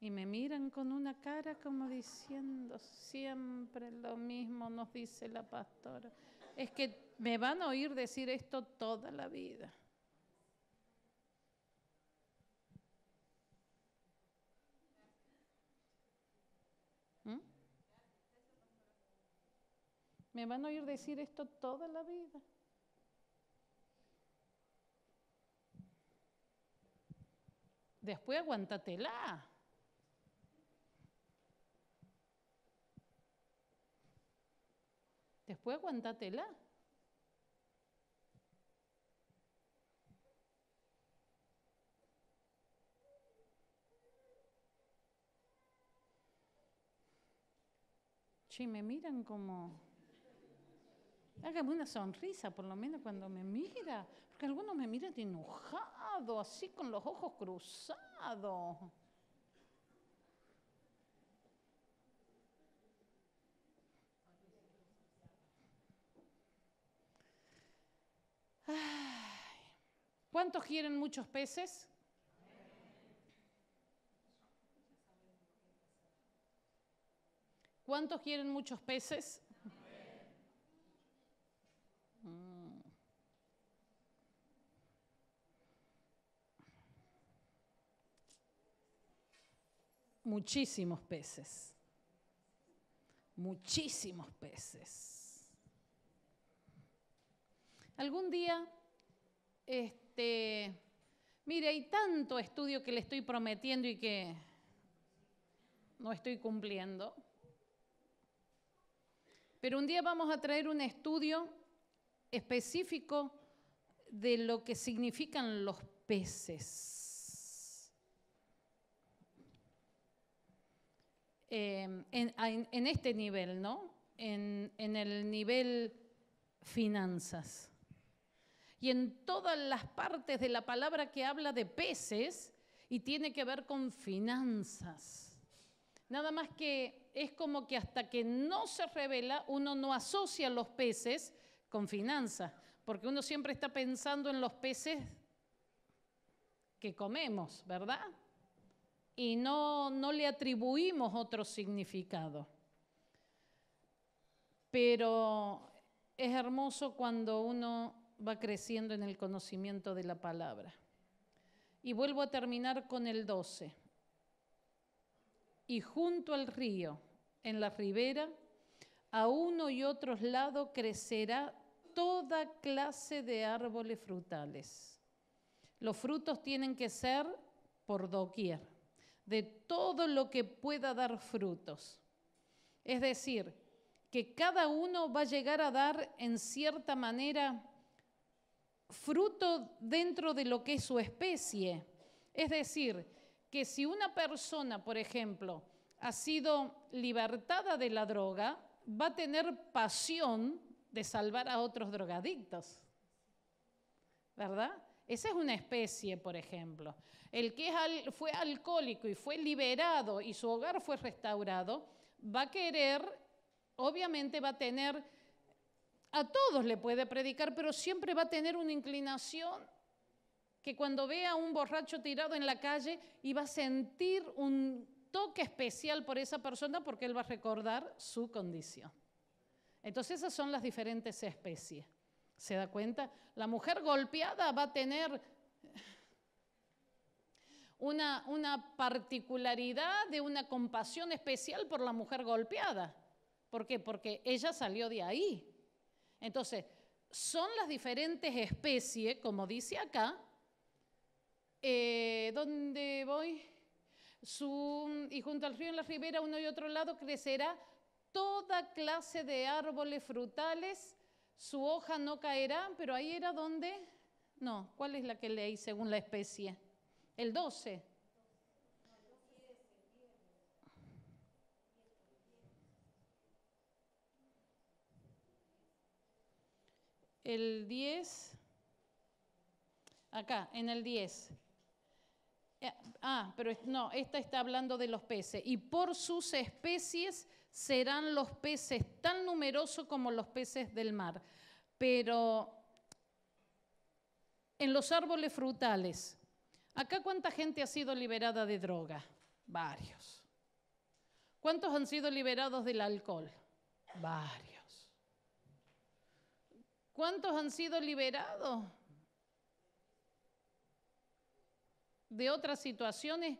[SPEAKER 1] Y me miran con una cara como diciendo, siempre lo mismo nos dice la pastora. Es que me van a oír decir esto toda la vida. Me van a oír decir esto toda la vida. Después aguantatela. Después aguantatela. Sí, me miran como hágame una sonrisa, por lo menos cuando me mira, porque algunos me miran enojado, así con los ojos cruzados. Ay. ¿Cuántos quieren muchos peces? ¿Cuántos quieren muchos peces? muchísimos peces. Muchísimos peces. Algún día, este, mire, hay tanto estudio que le estoy prometiendo y que no estoy cumpliendo. Pero un día vamos a traer un estudio específico de lo que significan los peces. Em, en, este nivel, ¿no? En, en el nivel finanzas. Y en todas las partes de la palabra que habla de peces y tiene que ver con finanzas. Nada más que es como que hasta que no se revela, uno no asocia los peces con finanzas, porque uno siempre está pensando en los peces que comemos, ¿verdad? y no, no le atribuimos otro significado. Pero es hermoso cuando uno va creciendo en el conocimiento de la palabra. Y vuelvo a terminar con el 12. Y junto al río, en la ribera, a uno y otro lado crecerá toda clase de árboles frutales. Los frutos tienen que ser por doquier de todo lo que pueda dar frutos. Es decir, que cada uno va a llegar a dar en cierta manera fruto dentro de lo que es su especie. Es decir, que si una persona, por ejemplo, ha sido libertada de la droga, va a tener pasión de salvar a otros drogadictos. ¿Verdad? Esa es una especie, por ejemplo. El que fue alcohólico y fue liberado y su hogar fue restaurado, va a querer, obviamente va a tener, a todos le puede predicar, pero siempre va a tener una inclinación que cuando vea a un borracho tirado en la calle y va a sentir un toque especial por esa persona porque él va a recordar su condición. Entonces esas son las diferentes especies. ¿Se da cuenta? La mujer golpeada va a tener una, una particularidad de una compasión especial por la mujer golpeada. ¿Por qué? Porque ella salió de ahí. Entonces, son las diferentes especies, como dice acá, eh, ¿dónde voy? y junto al río en la ribera, uno y otro lado, crecerá toda clase de árboles frutales su hoja no caerá, pero ahí era donde, no, ¿cuál es la que leí según la especie? El 12. El 10, acá, en el 10. Eh, ah, pero no, esta está hablando de los peces. Y por sus especies serán los peces tan numerosos como los peces del mar. Pero en los árboles frutales, acá cuánta gente ha sido liberada de droga? Varios. ¿Cuántos han sido liberados del alcohol? Varios. ¿Cuántos han sido liberados de otras situaciones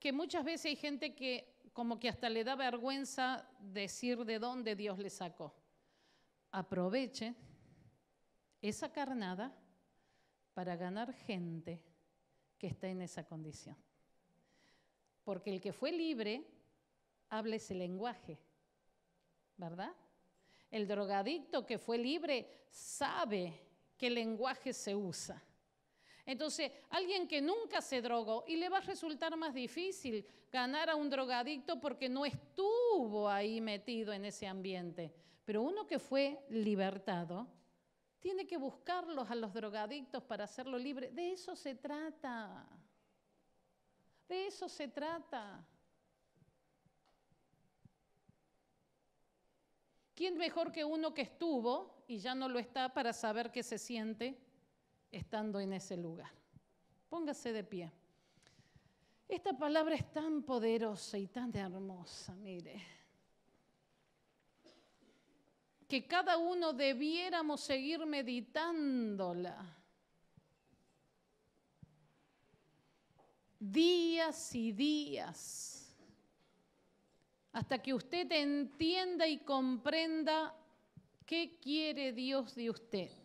[SPEAKER 1] que muchas veces hay gente que como que hasta le da vergüenza decir de dónde Dios le sacó. Aproveche esa carnada para ganar gente que está en esa condición. Porque el que fue libre habla ese lenguaje, ¿verdad? El drogadicto que fue libre sabe qué lenguaje se usa. Entonces, alguien que nunca se drogó y le va a resultar más difícil ganar a un drogadicto porque no estuvo ahí metido en ese ambiente. Pero uno que fue libertado, tiene que buscarlos a los drogadictos para hacerlo libre. De eso se trata. De eso se trata. ¿Quién mejor que uno que estuvo y ya no lo está para saber qué se siente? estando en ese lugar. Póngase de pie. Esta palabra es tan poderosa y tan hermosa, mire, que cada uno debiéramos seguir meditándola. Días y días, hasta que usted entienda y comprenda qué quiere Dios de usted.